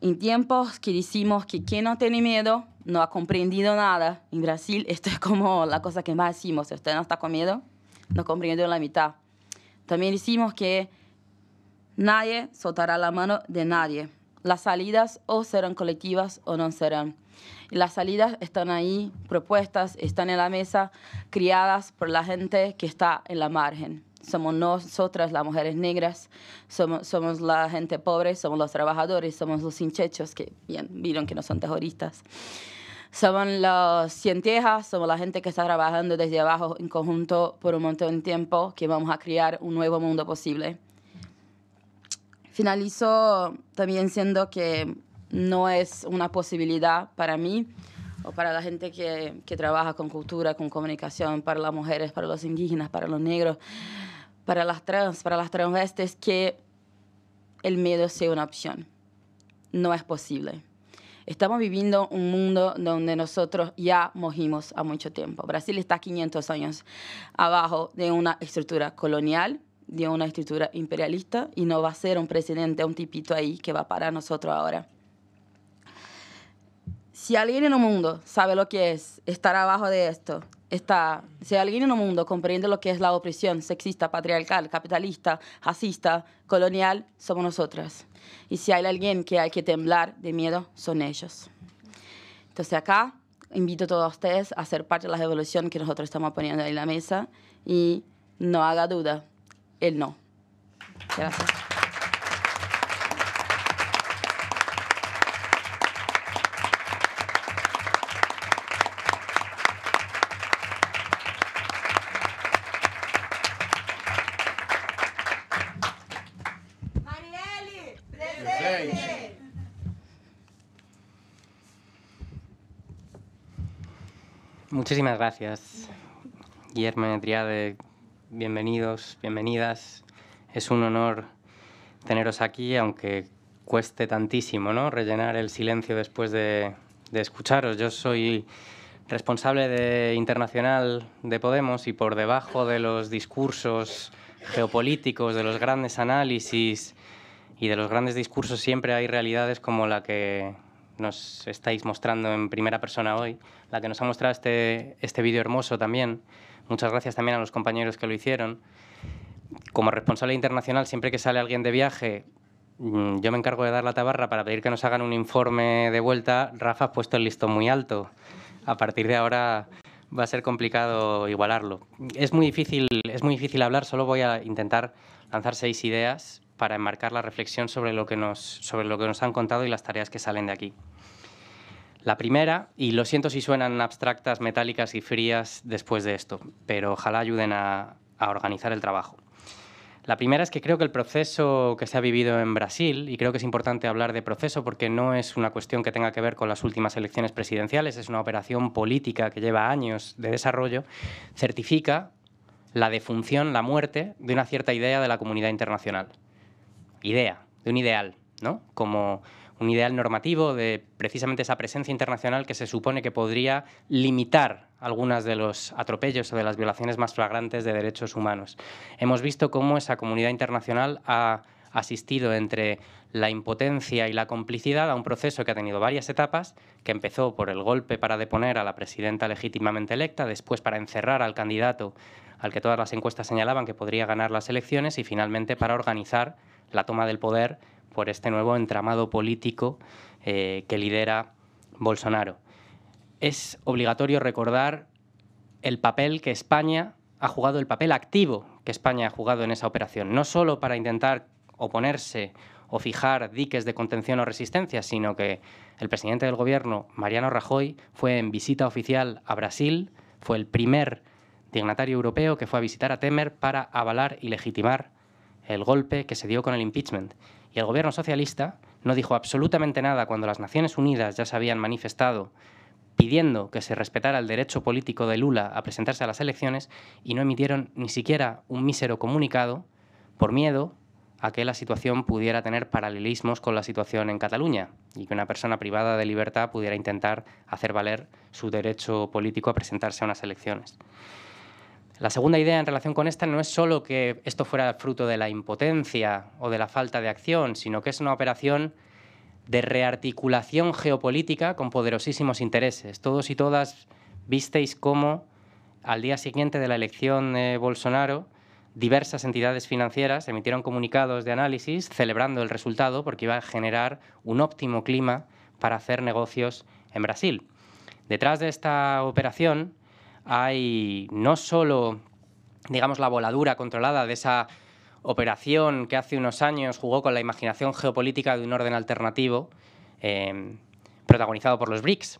En tiempos que decimos que quien no tiene miedo no ha comprendido nada. En Brasil, <laughs> esto es como la cosa que más decimos. Si usted no está con miedo? no comprendió la mitad. También decimos que nadie soltará la mano de nadie. Las salidas o serán colectivas o no serán. las salidas están ahí propuestas, están en la mesa, criadas por la gente que está en la margen. Somos nosotras, las mujeres negras, somos, somos la gente pobre, somos los trabajadores, somos los hinchechos que bien, vieron que no son terroristas. Somos los cientiejas, somos la gente que está trabajando desde abajo en conjunto por un montón de tiempo, que vamos a crear un nuevo mundo posible. Finalizo también siendo que no es una posibilidad para mí o para la gente que, que trabaja con cultura, con comunicación, para las mujeres, para los indígenas, para los negros, para las trans, para las transvestes, que el miedo sea una opción. No es posible. Estamos viviendo un mundo donde nosotros ya mojimos a mucho tiempo. Brasil está 500 años abajo de una estructura colonial, de una estructura imperialista, y no va a ser un presidente, un tipito ahí que va para nosotros ahora. Si alguien en el mundo sabe lo que es estar abajo de esto, está, si alguien en el mundo comprende lo que es la opresión sexista, patriarcal, capitalista, racista, colonial, somos nosotras. Y si hay alguien que hay que temblar de miedo, son ellos. Entonces acá invito a todos ustedes a ser parte de la revolución que nosotros estamos poniendo ahí en la mesa y no haga duda, el no. Gracias. Muchísimas gracias, Guillermo Triade. Bienvenidos, bienvenidas. Es un honor teneros aquí, aunque cueste tantísimo, ¿no? Rellenar el silencio después de, de escucharos. Yo soy responsable de internacional de Podemos y por debajo de los discursos geopolíticos, de los grandes análisis y de los grandes discursos siempre hay realidades como la que nos estáis mostrando en primera persona hoy, la que nos ha mostrado este, este vídeo hermoso también. Muchas gracias también a los compañeros que lo hicieron. Como responsable internacional, siempre que sale alguien de viaje, mm, yo me encargo de dar la tabarra para pedir que nos hagan un informe de vuelta. Rafa ha puesto el listón muy alto. A partir de ahora va a ser complicado igualarlo. Es muy difícil, es muy difícil hablar, solo voy a intentar lanzar seis ideas para enmarcar la reflexión sobre lo, que nos, han contado y las tareas que salen de aquí. La primera, y lo siento si suenan abstractas, metálicas y frías después de esto, pero ojalá ayuden a organizar el trabajo. La primera es que creo que el proceso que se ha vivido en Brasil, y creo que es importante hablar de proceso porque no es una cuestión que tenga que ver con las últimas elecciones presidenciales, es una operación política que lleva años de desarrollo, certifica la defunción, la muerte de una cierta idea de la comunidad internacional idea, de un ideal, ¿no? Como un ideal normativo de precisamente esa presencia internacional que se supone que podría limitar algunas de los atropellos o de las violaciones más flagrantes de derechos humanos. Hemos visto cómo esa comunidad internacional ha asistido entre la impotencia y la complicidad a un proceso que ha tenido varias etapas, que empezó por el golpe para deponer a la presidenta legítimamente electa, después para encerrar al candidato al que todas las encuestas señalaban que podría ganar las elecciones y finalmente para organizar la toma del poder por este nuevo entramado político eh, que lidera Bolsonaro. Es obligatorio recordar el papel que España ha jugado, el papel activo que España ha jugado en esa operación, no solo para intentar oponerse o fijar diques de contención o resistencia, sino que el presidente del gobierno, Mariano Rajoy, fue en visita oficial a Brasil, fue el primer dignatario europeo que fue a visitar a Temer para avalar y legitimar el golpe que se dio con el impeachment. Y el gobierno socialista no dijo absolutamente nada cuando las Naciones Unidas ya se habían manifestado pidiendo que se respetara el derecho político de Lula a presentarse a las elecciones y no emitieron ni siquiera un mísero comunicado por miedo a que la situación pudiera tener paralelismos con la situación en Cataluña y que una persona privada de libertad pudiera intentar hacer valer su derecho político a presentarse a unas elecciones. La segunda idea en relación con esta no es solo que esto fuera fruto de la impotencia o de la falta de acción, sino que es una operación de rearticulación geopolítica con poderosísimos intereses. Todos y todas visteis cómo al día siguiente de la elección de Bolsonaro diversas entidades financieras emitieron comunicados de análisis celebrando el resultado porque iba a generar un óptimo clima para hacer negocios en Brasil. Detrás de esta operación hay no solo, digamos, la voladura controlada de esa operación que hace unos años jugó con la imaginación geopolítica de un orden alternativo em, protagonizado por los BRICS,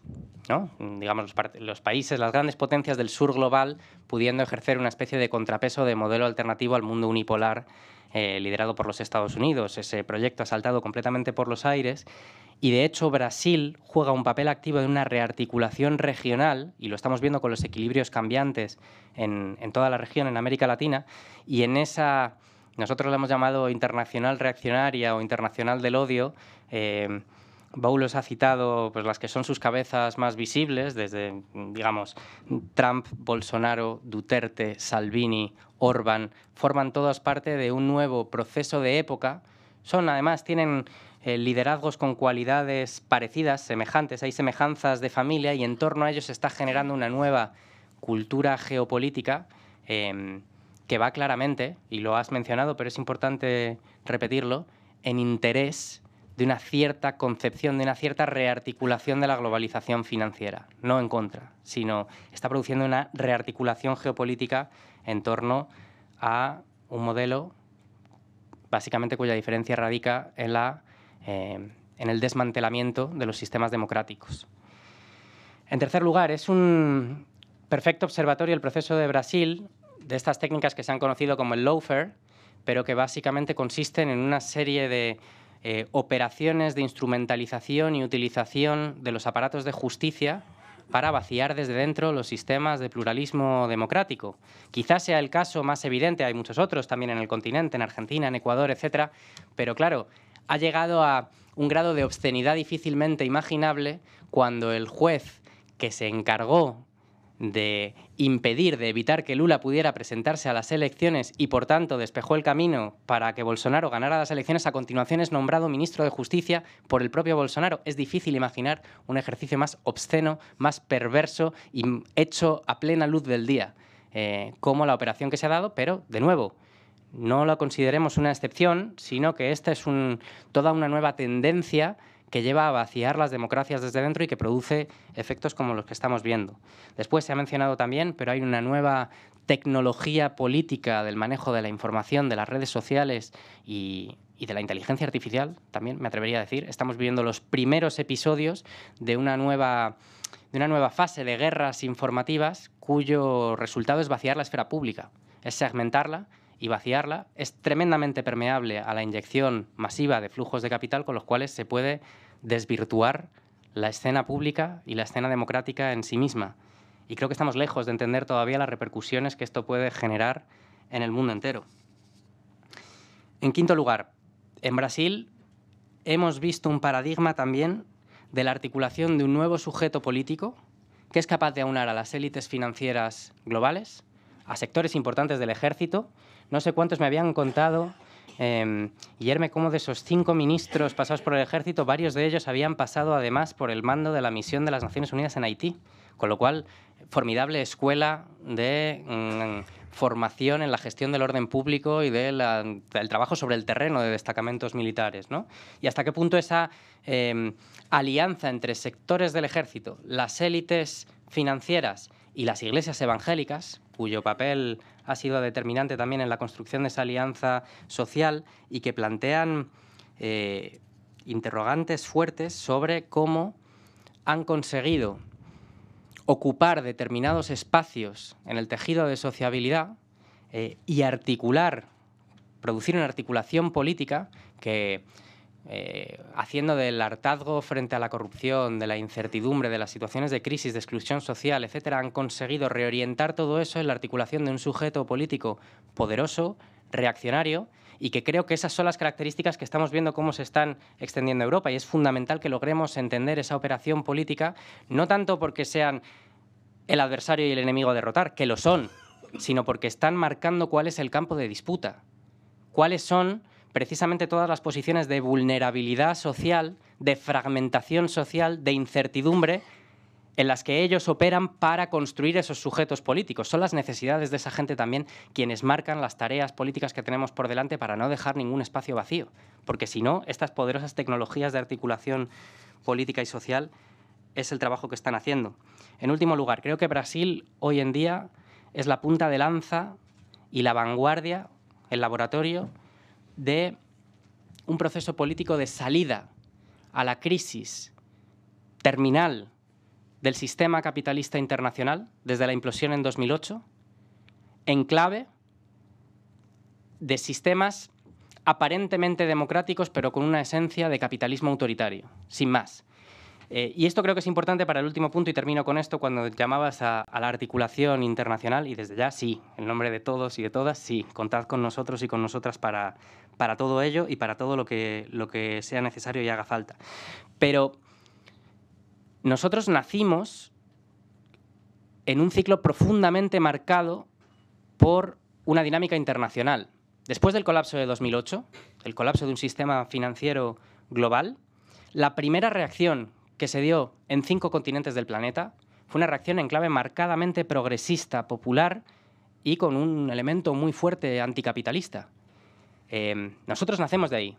¿no? digamos, los, países, las grandes potencias del sur global pudiendo ejercer una especie de contrapeso de modelo alternativo al mundo unipolar eh, liderado por los Estados Unidos. Ese proyecto ha saltado completamente por los aires y de hecho Brasil juega un papel activo en una rearticulación regional, y lo estamos viendo con los equilibrios cambiantes en, toda la región, en América Latina, y en esa, nosotros la hemos llamado internacional reaccionaria o internacional del odio, eh, Boulos ha citado pues, las que son sus cabezas más visibles, desde, digamos, Trump, Bolsonaro, Duterte, Salvini, Orban, forman todas parte de un nuevo proceso de época. Son además, tienen eh, liderazgos con cualidades parecidas, semejantes, hay semejanzas de familia y en torno a ellos se está generando una nueva cultura geopolítica em, que va claramente, y lo has mencionado, pero es importante repetirlo, en interés de una cierta concepción, de una cierta rearticulación de la globalización financiera, no en contra, sino está produciendo una rearticulación geopolítica en torno a un modelo básicamente cuya diferencia radica en, la, eh, en el desmantelamiento de los sistemas democráticos. En tercer lugar, es un perfecto observatorio el proceso de Brasil de estas técnicas que se han conocido como el lawfare, pero que básicamente consisten en una serie de eh, operaciones de instrumentalización y utilización de los aparatos de justicia para vaciar desde dentro los sistemas de pluralismo democrático. Quizás sea el caso más evidente, hay muchos otros también en el continente, en Argentina, en Ecuador, etcétera, pero claro, ha llegado a un grado de obscenidad difícilmente imaginable cuando el juez que se encargó de impedir, de evitar que Lula pudiera presentarse a las elecciones y por tanto despejó el camino para que Bolsonaro ganara las elecciones, a continuación es nombrado ministro de Justicia por el propio Bolsonaro. Es difícil imaginar un ejercicio más obsceno, más perverso y hecho a plena luz del día, eh, como la operación que se ha dado, pero de nuevo, no lo consideremos una excepción, sino que esta es toda una nueva tendencia que lleva a vaciar las democracias desde dentro y que produce efectos como los que estamos viendo. Después se ha mencionado también, pero hay una nueva tecnología política del manejo de la información, de las redes sociales y, de la inteligencia artificial, también me atrevería a decir. Estamos viviendo los primeros episodios de una nueva de una nueva fase de guerras informativas cuyo resultado es vaciar la esfera pública, es segmentarla y vaciarla, es tremendamente permeable a la inyección masiva de flujos de capital con los cuales se puede desvirtuar la escena pública y la escena democrática en sí misma. Y creo que estamos lejos de entender todavía las repercusiones que esto puede generar en el mundo entero. En quinto lugar, en Brasil hemos visto un paradigma también de la articulación de un nuevo sujeto político que es capaz de aunar a las élites financieras globales, a sectores importantes del ejército. No sé cuántos me habían contado eh, em, Guillermo, como de esos cinco ministros pasados por el ejército, varios de ellos habían pasado además por el mando de la misión de las Naciones Unidas en Haití. Con lo cual, formidable escuela de mm, formación en la gestión del orden público y del trabajo sobre el terreno de destacamentos militares. ¿no? Y hasta qué punto esa em, alianza entre sectores del ejército, las élites financieras y las iglesias evangélicas, cuyo papel ha sido determinante también en la construcción de esa alianza social y que plantean eh, interrogantes fuertes sobre cómo han conseguido ocupar determinados espacios en el tejido de sociabilidad eh, y articular, producir una articulación política que eh, haciendo del hartazgo frente a la corrupción, de la incertidumbre, de las situaciones de crisis, de exclusión social, etcétera, han conseguido reorientar todo eso en la articulación de un sujeto político poderoso, reaccionario, y que creo que esas son las características que estamos viendo cómo se están extendiendo a Europa. Y es fundamental que logremos entender esa operación política, no tanto porque sean el adversario y el enemigo a derrotar, que lo son, sino porque están marcando cuál es el campo de disputa, cuáles son precisamente todas las posiciones de vulnerabilidad social, de fragmentación social, de incertidumbre en las que ellos operan para construir esos sujetos políticos. Son las necesidades de esa gente también quienes marcan las tareas políticas que tenemos por delante para no dejar ningún espacio vacío, porque si no, estas poderosas tecnologías de articulación política y social es el trabajo que están haciendo. En último lugar, creo que Brasil hoy en día es la punta de lanza y la vanguardia, el laboratorio de un proceso político de salida a la crisis terminal del sistema capitalista internacional desde la implosión en 2008 en clave de sistemas aparentemente democráticos pero con una esencia de capitalismo autoritario, sin más. Eh, y esto creo que es importante para el último punto y termino con esto cuando llamabas a, a, la articulación internacional y desde ya sí, en nombre de todos y de todas, sí, contad con nosotros y con nosotras para, para todo ello y para todo lo que, lo que sea necesario y haga falta. Pero nosotros nacimos en un ciclo profundamente marcado por una dinámica internacional. Después del colapso de 2008, el colapso de un sistema financiero global, la primera reacción que se dio en cinco continentes del planeta fue una reacción en clave marcadamente progresista, popular y con un elemento muy fuerte anticapitalista. Em, nosotros nacemos de ahí,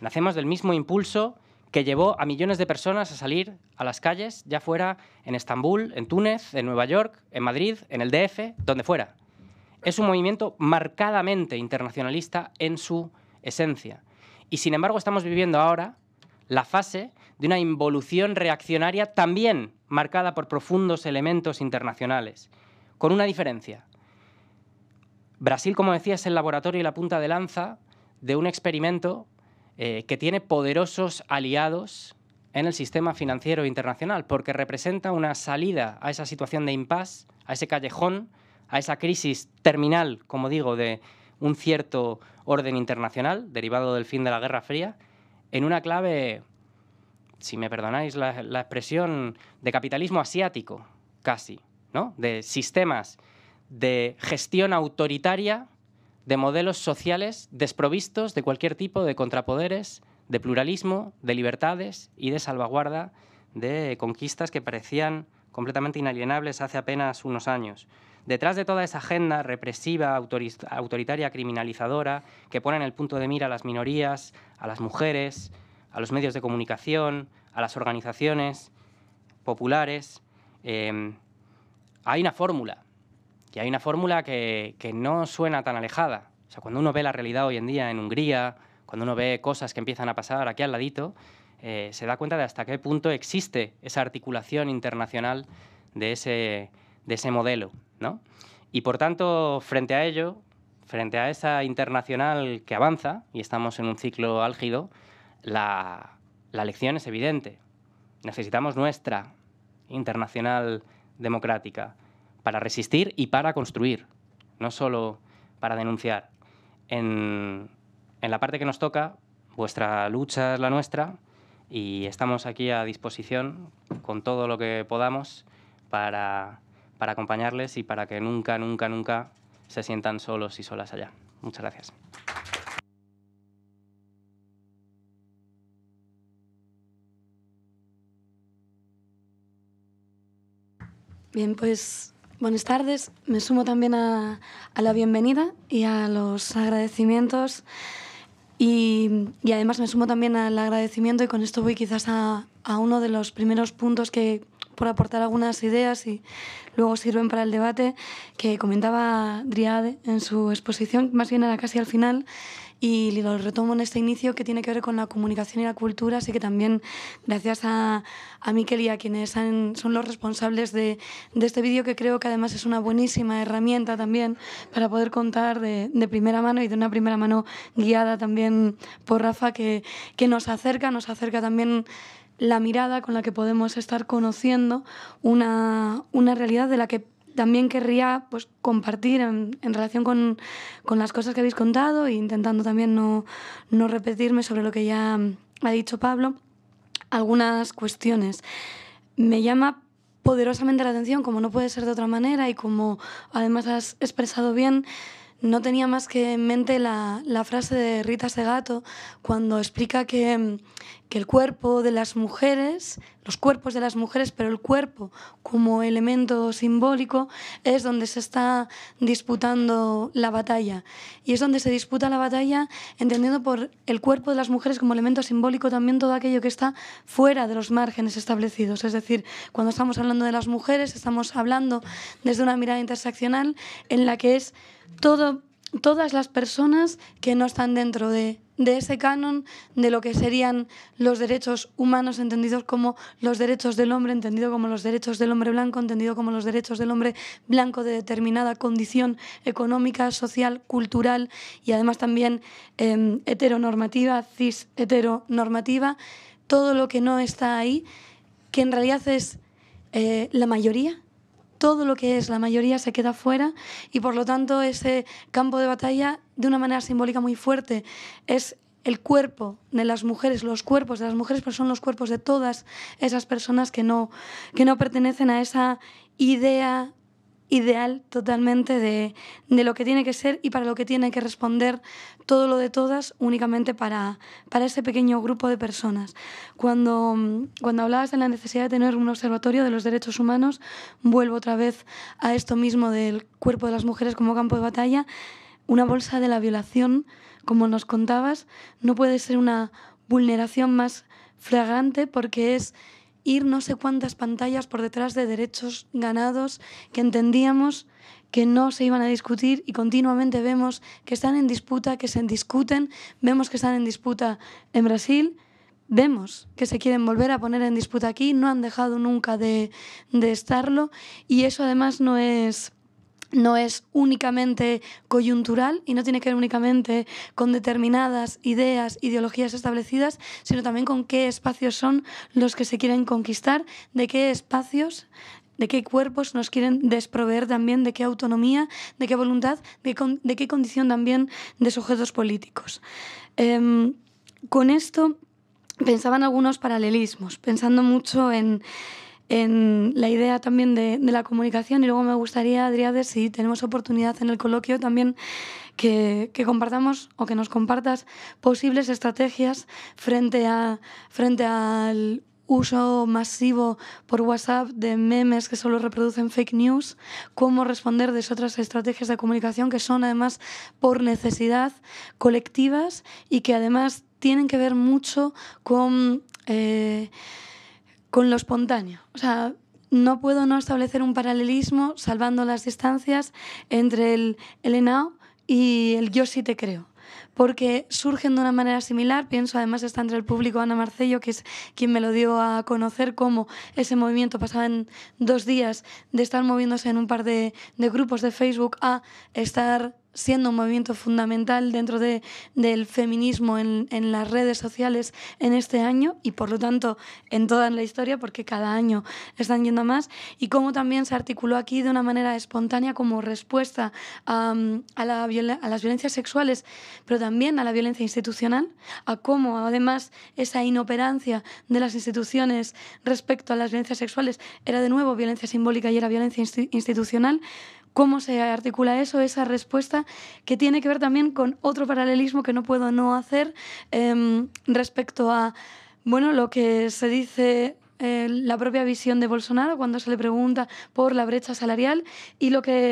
nacemos del mismo impulso que llevó a millones de personas a salir a las calles, ya fuera en Estambul, en Túnez, en Nueva York, en Madrid, en el DF, donde fuera. Es un movimiento marcadamente internacionalista en su esencia. Y sin embargo estamos viviendo ahora la fase de una involución reaccionaria también marcada por profundos elementos internacionales, con una diferencia. Brasil, como decía, es el laboratorio y la punta de lanza de un experimento eh, que tiene poderosos aliados en el sistema financiero internacional, porque representa una salida a esa situación de impasse, a ese callejón, a esa crisis terminal, como digo, de un cierto orden internacional derivado del fin de la Guerra Fría, en una clave, si me perdonáis la, la expresión, de capitalismo asiático, casi, ¿no? De sistemas de gestión autoritaria de modelos sociales desprovistos de cualquier tipo de contrapoderes, de pluralismo, de libertades y de salvaguarda de conquistas que parecían completamente inalienables hace apenas unos años. Detrás de toda esa agenda represiva, autoritaria, criminalizadora, que pone en el punto de mira a las minorías, a las mujeres, a los medios de comunicación, a las organizaciones populares, eh, hay una fórmula y hay una fórmula que, no suena tan alejada. O sea, cuando uno ve la realidad hoy en día en Hungría, cuando uno ve cosas que empiezan a pasar aquí al ladito, eh, se da cuenta de hasta qué punto existe esa articulación internacional de ese, de ese modelo. Y por tanto, frente a ello, frente a esa internacional que avanza, y estamos en un ciclo álgido, la, la lección es evidente. Necesitamos nuestra internacional democrática para resistir y para construir, no solo para denunciar. En, la parte que nos toca, vuestra lucha es la nuestra y estamos aquí a disposición con todo lo que podamos para, para acompañarles y para que nunca, nunca, nunca se sientan solos y solas allá. Muchas gracias. Bien, pues Buenas tardes. Me sumo también a, la bienvenida y a los agradecimientos. Y, además me sumo también al agradecimiento y con esto voy quizás a, uno de los primeros puntos que por aportar algunas ideas y luego sirven para el debate que comentaba Driade en su exposición, más bien era casi al final, y lo retomo en este inicio que tiene que ver con la comunicación y la cultura. Así que también gracias a, Miquel y a quienes son los responsables de, este vídeo, que creo que además es una buenísima herramienta también para poder contar de, primera mano y de una primera mano guiada también por Rafa, que, que nos acerca, nos acerca también la mirada con la que podemos estar conociendo una, una realidad de la que también querría pues, compartir en, relación con, con, las cosas que habéis contado e intentando también no, no repetirme sobre lo que ya ha dicho Pablo, algunas cuestiones. Me llama poderosamente la atención, como no puede ser de otra manera y como además has expresado bien, no tenía más que en mente la, frase de Rita Segato cuando explica que, que, el cuerpo de las mujeres, los cuerpos de las mujeres, pero el cuerpo como elemento simbólico es donde se está disputando la batalla. Y es donde se disputa la batalla entendiendo por el cuerpo de las mujeres como elemento simbólico también todo aquello que está fuera de los márgenes establecidos. Es decir, cuando estamos hablando de las mujeres, estamos hablando desde una mirada interseccional en la que es todo, todas las personas que no están dentro de, ese canon de lo que serían los derechos humanos entendidos como los derechos del hombre, entendido como los derechos del hombre blanco, entendido como los derechos del hombre blanco de determinada condición económica, social, cultural y además también em, heteronormativa, cis heteronormativa, todo lo que no está ahí, que en realidad es eh, la mayoría todo lo que es, la mayoría se queda fuera y por lo tanto ese campo de batalla, de una manera simbólica muy fuerte, es el cuerpo de las mujeres, los cuerpos de las mujeres, pero son los cuerpos de todas esas personas que no, que no pertenecen a esa idea ideal totalmente de, lo que tiene que ser y para lo que tiene que responder todo lo de todas únicamente para, para ese pequeño grupo de personas. Cuando, cuando hablabas de la necesidad de tener un observatorio de los derechos humanos, vuelvo otra vez a esto mismo del cuerpo de las mujeres como campo de batalla. Una bolsa de la violación, como nos contabas, no puede ser una vulneración más flagrante porque es ir no sé cuántas pantallas por detrás de derechos ganados que entendíamos que no se iban a discutir y continuamente vemos que están en disputa, que se discuten, vemos que están en disputa en Brasil, vemos que se quieren volver a poner en disputa aquí, no han dejado nunca de, estarlo y eso además no es no es únicamente coyuntural y no tiene que ver únicamente con determinadas ideas, ideologías establecidas, sino también con qué espacios son los que se quieren conquistar, de qué espacios de qué cuerpos nos quieren desproveer también, de qué autonomía, de qué voluntad, de, qué condición también de sujetos políticos. Em, con esto pensaban algunos paralelismos, pensando mucho en, en la idea también de, la comunicación y luego me gustaría, Adriade, si tenemos oportunidad en el coloquio también que, compartamos o que nos compartas posibles estrategias frente, a, frente al uso masivo por WhatsApp de memes que solo reproducen fake news, cómo responder de otras estrategias de comunicación que son además por necesidad colectivas y que además tienen que ver mucho con... Eh, con lo espontáneo. O sea, no puedo no establecer un paralelismo, salvando las distancias, entre el, ENAO y el yo sí te creo porque surgen de una manera similar. Pienso, además, está entre el público Ana Marcello, que es quien me lo dio a conocer, cómo ese movimiento pasaba en dos días de estar moviéndose en un par de, de grupos de Facebook a estar siendo un movimiento fundamental dentro del feminismo en, las redes sociales en este año y por lo tanto en toda la historia porque cada año están yendo más y cómo también se articuló aquí de una manera espontánea como respuesta a, la a las violencias sexuales pero también a la violencia institucional, a cómo además esa inoperancia de las instituciones respecto a las violencias sexuales era de nuevo violencia simbólica y era violencia institucional cómo se articula eso, esa respuesta, que tiene que ver también con otro paralelismo que no puedo no hacer em, respecto a bueno, lo que se dice eh, la propia visión de Bolsonaro cuando se le pregunta por la brecha salarial y lo que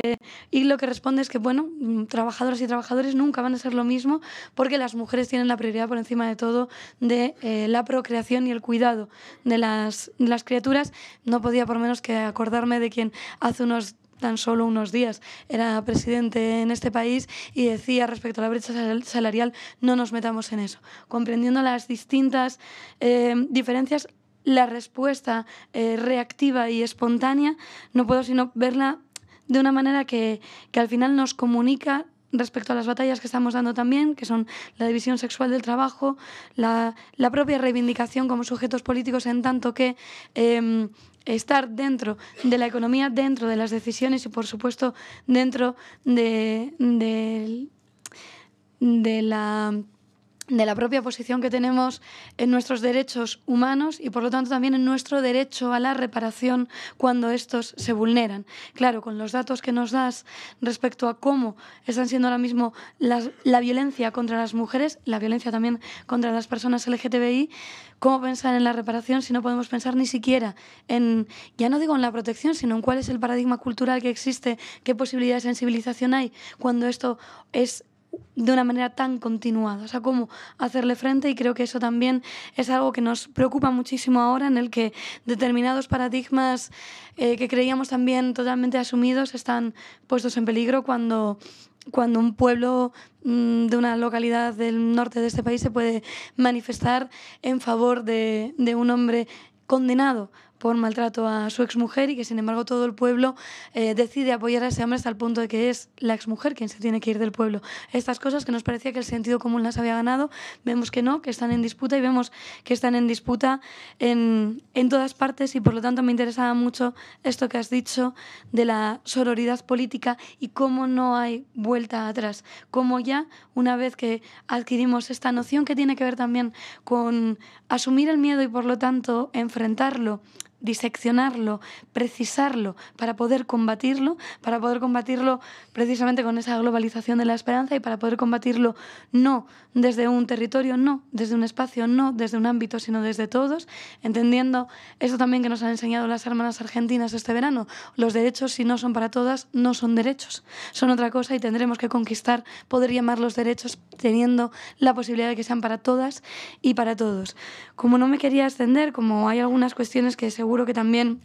lo que responde es que bueno mm, trabajadoras y trabajadores nunca van a ser lo mismo porque las mujeres tienen la prioridad por encima de todo de eh, la procreación y el cuidado de las, de las criaturas no podía por menos que acordarme de quien hace unos tan solo unos días era presidente en este país y decía respecto a la brecha salarial, no nos metamos en eso. Comprendiendo las distintas eh, diferencias, la respuesta eh, reactiva y espontánea no puedo sino verla de una manera que, que al final nos comunica respecto a las batallas que estamos dando también, que son la división sexual del trabajo, la, propia reivindicación como sujetos políticos en tanto que em, estar dentro de la economía, dentro de las decisiones y, por supuesto, dentro de la de la propia posición que tenemos en nuestros derechos humanos y por lo tanto también en nuestro derecho a la reparación cuando estos se vulneran. Claro, con los datos que nos das respecto a cómo están siendo ahora mismo las, la violencia contra las mujeres, la violencia también contra las personas LGTBI, ¿cómo pensar en la reparación si no podemos pensar ni siquiera en, ya no digo en la protección, sino en cuál es el paradigma cultural que existe, qué posibilidad de sensibilización hay cuando esto es de una manera tan continuada, o sea, cómo hacerle frente y creo que eso también es algo que nos preocupa muchísimo ahora en el que determinados paradigmas eh, que creíamos también totalmente asumidos están puestos en peligro cuando, cuando un pueblo mm, de una localidad del norte de este país se puede manifestar en favor de, de un hombre condenado por maltrato a su exmujer y que sin embargo todo el pueblo eh, decide apoyar a ese hombre hasta el punto de que es la exmujer quien se tiene que ir del pueblo. Estas cosas que nos parecía que el sentido común las había ganado, vemos que no, que están en disputa y vemos que están en disputa en, en todas partes y por lo tanto me interesaba mucho esto que has dicho de la sororidad política y cómo no hay vuelta atrás, cómo ya una vez que adquirimos esta noción que tiene que ver también con asumir el miedo y por lo tanto enfrentarlo, diseccionarlo, precisarlo, para poder combatirlo, para poder combatirlo precisamente con esa globalización de la esperanza y para poder combatirlo no desde un territorio, no desde un espacio, no desde un ámbito, sino desde todos, entendiendo eso también que nos han enseñado las hermanas argentinas este verano, los derechos si no son para todas, no son derechos, son otra cosa y tendremos que conquistar, poder llamar los derechos teniendo la posibilidad de que sean para todas y para todos. Como no me quería extender, como hay algunas cuestiones que se seguro que también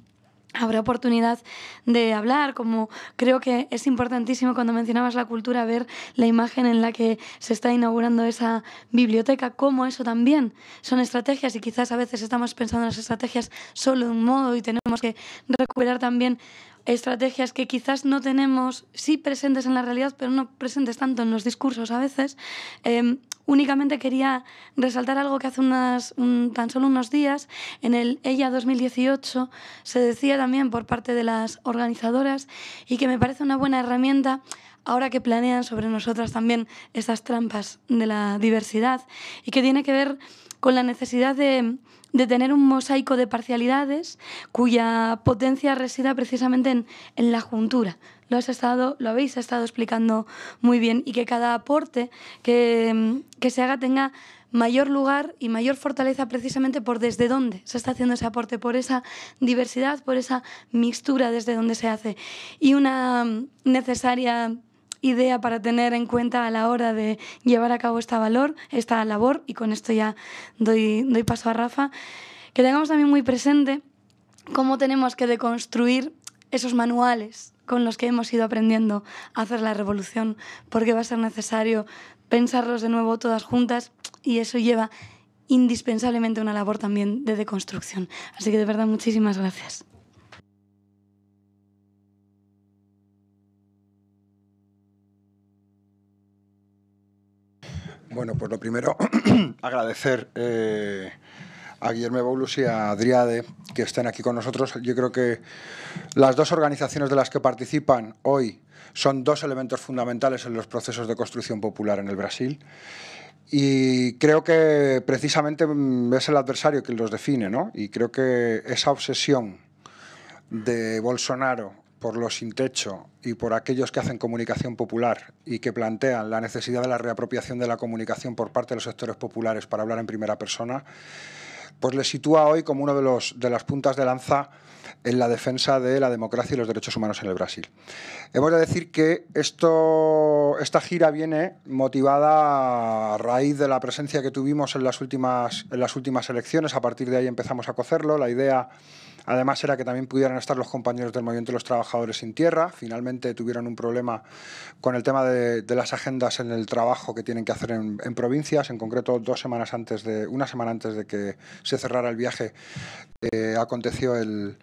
habrá oportunidad de hablar, como creo que es importantísimo cuando mencionabas la cultura, ver la imagen en la que se está inaugurando esa biblioteca, cómo eso también son estrategias y quizás a veces estamos pensando en las estrategias solo de un modo y tenemos que recuperar también estrategias que quizás no tenemos, sí presentes en la realidad, pero no presentes tanto en los discursos a veces. Em, Únicamente quería resaltar algo que hace unas, tan solo unos días, en el Ella 2018, se decía también por parte de las organizadoras y que me parece una buena herramienta ahora que planean sobre nosotras también estas trampas de la diversidad y que tiene que ver con la necesidad de, tener un mosaico de parcialidades cuya potencia resida precisamente en, en la juntura lo, habéis estado explicando muy bien y que cada aporte que, se haga tenga mayor lugar y mayor fortaleza precisamente por desde dónde se está haciendo ese aporte, por esa diversidad, por esa mixtura desde donde se hace. Y una necesaria idea para tener en cuenta a la hora de llevar a cabo esta valor, esta labor, y con esto ya doy paso a Rafa, que tengamos también muy presente cómo tenemos que deconstruir esos manuales con los que hemos ido aprendiendo a hacer la revolución, porque va a ser necesario pensarlos de nuevo todas juntas y eso lleva indispensablemente una labor también de deconstrucción. Así que de verdad muchísimas gracias. Bueno, pues lo primero, <clears throat> agradecer eh, a Guillermo Boulus y a Adriade... que estén aquí con nosotros. Yo creo que las dos organizaciones de las que participan hoy son dos elementos fundamentales en los procesos de construcción popular en el Brasil. Y creo que precisamente mm, es el adversario quien los define, ¿no? Y creo que esa obsesión de Bolsonaro por los sin techo y por aquellos que hacen comunicación popular y que plantean la necesidad de la reapropiación de la comunicación por parte de los sectores populares para hablar en primera persona, pues le sitúa hoy como uno de, los, de las puntas de lanza en la defensa de la democracia y los derechos humanos en el Brasil. Hemos eh, de decir que esto, esta gira viene motivada a raíz de la presencia que tuvimos en las, últimas, en las últimas elecciones, a partir de ahí empezamos a cocerlo, la idea Además era que también pudieran estar los compañeros del movimiento de los trabajadores sin tierra. Finalmente tuvieron un problema con el tema de, las agendas en el trabajo que tienen que hacer en, provincias. En concreto, dos semanas antes de, una semana antes de que se cerrara el viaje, eh, aconteció el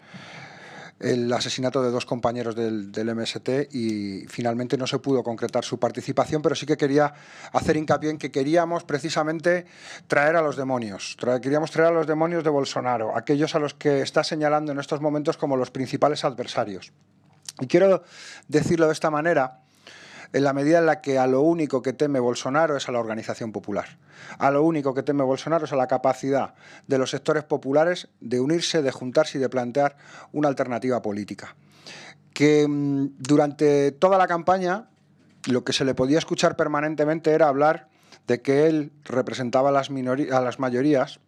el asesinato de dos compañeros del, MST y finalmente no se pudo concretar su participación, pero sí que quería hacer hincapié en que queríamos precisamente traer a los demonios, queríamos traer a los demonios de Bolsonaro, aquellos a los que está señalando en estos momentos como los principales adversarios. Y quiero decirlo de esta manera en la medida en la que a lo único que teme Bolsonaro es a la organización popular. A lo único que teme Bolsonaro es a la capacidad de los sectores populares de unirse, de juntarse y de plantear una alternativa política. Que mm, durante toda la campaña lo que se le podía escuchar permanentemente era hablar de que él representaba a las, a las mayorías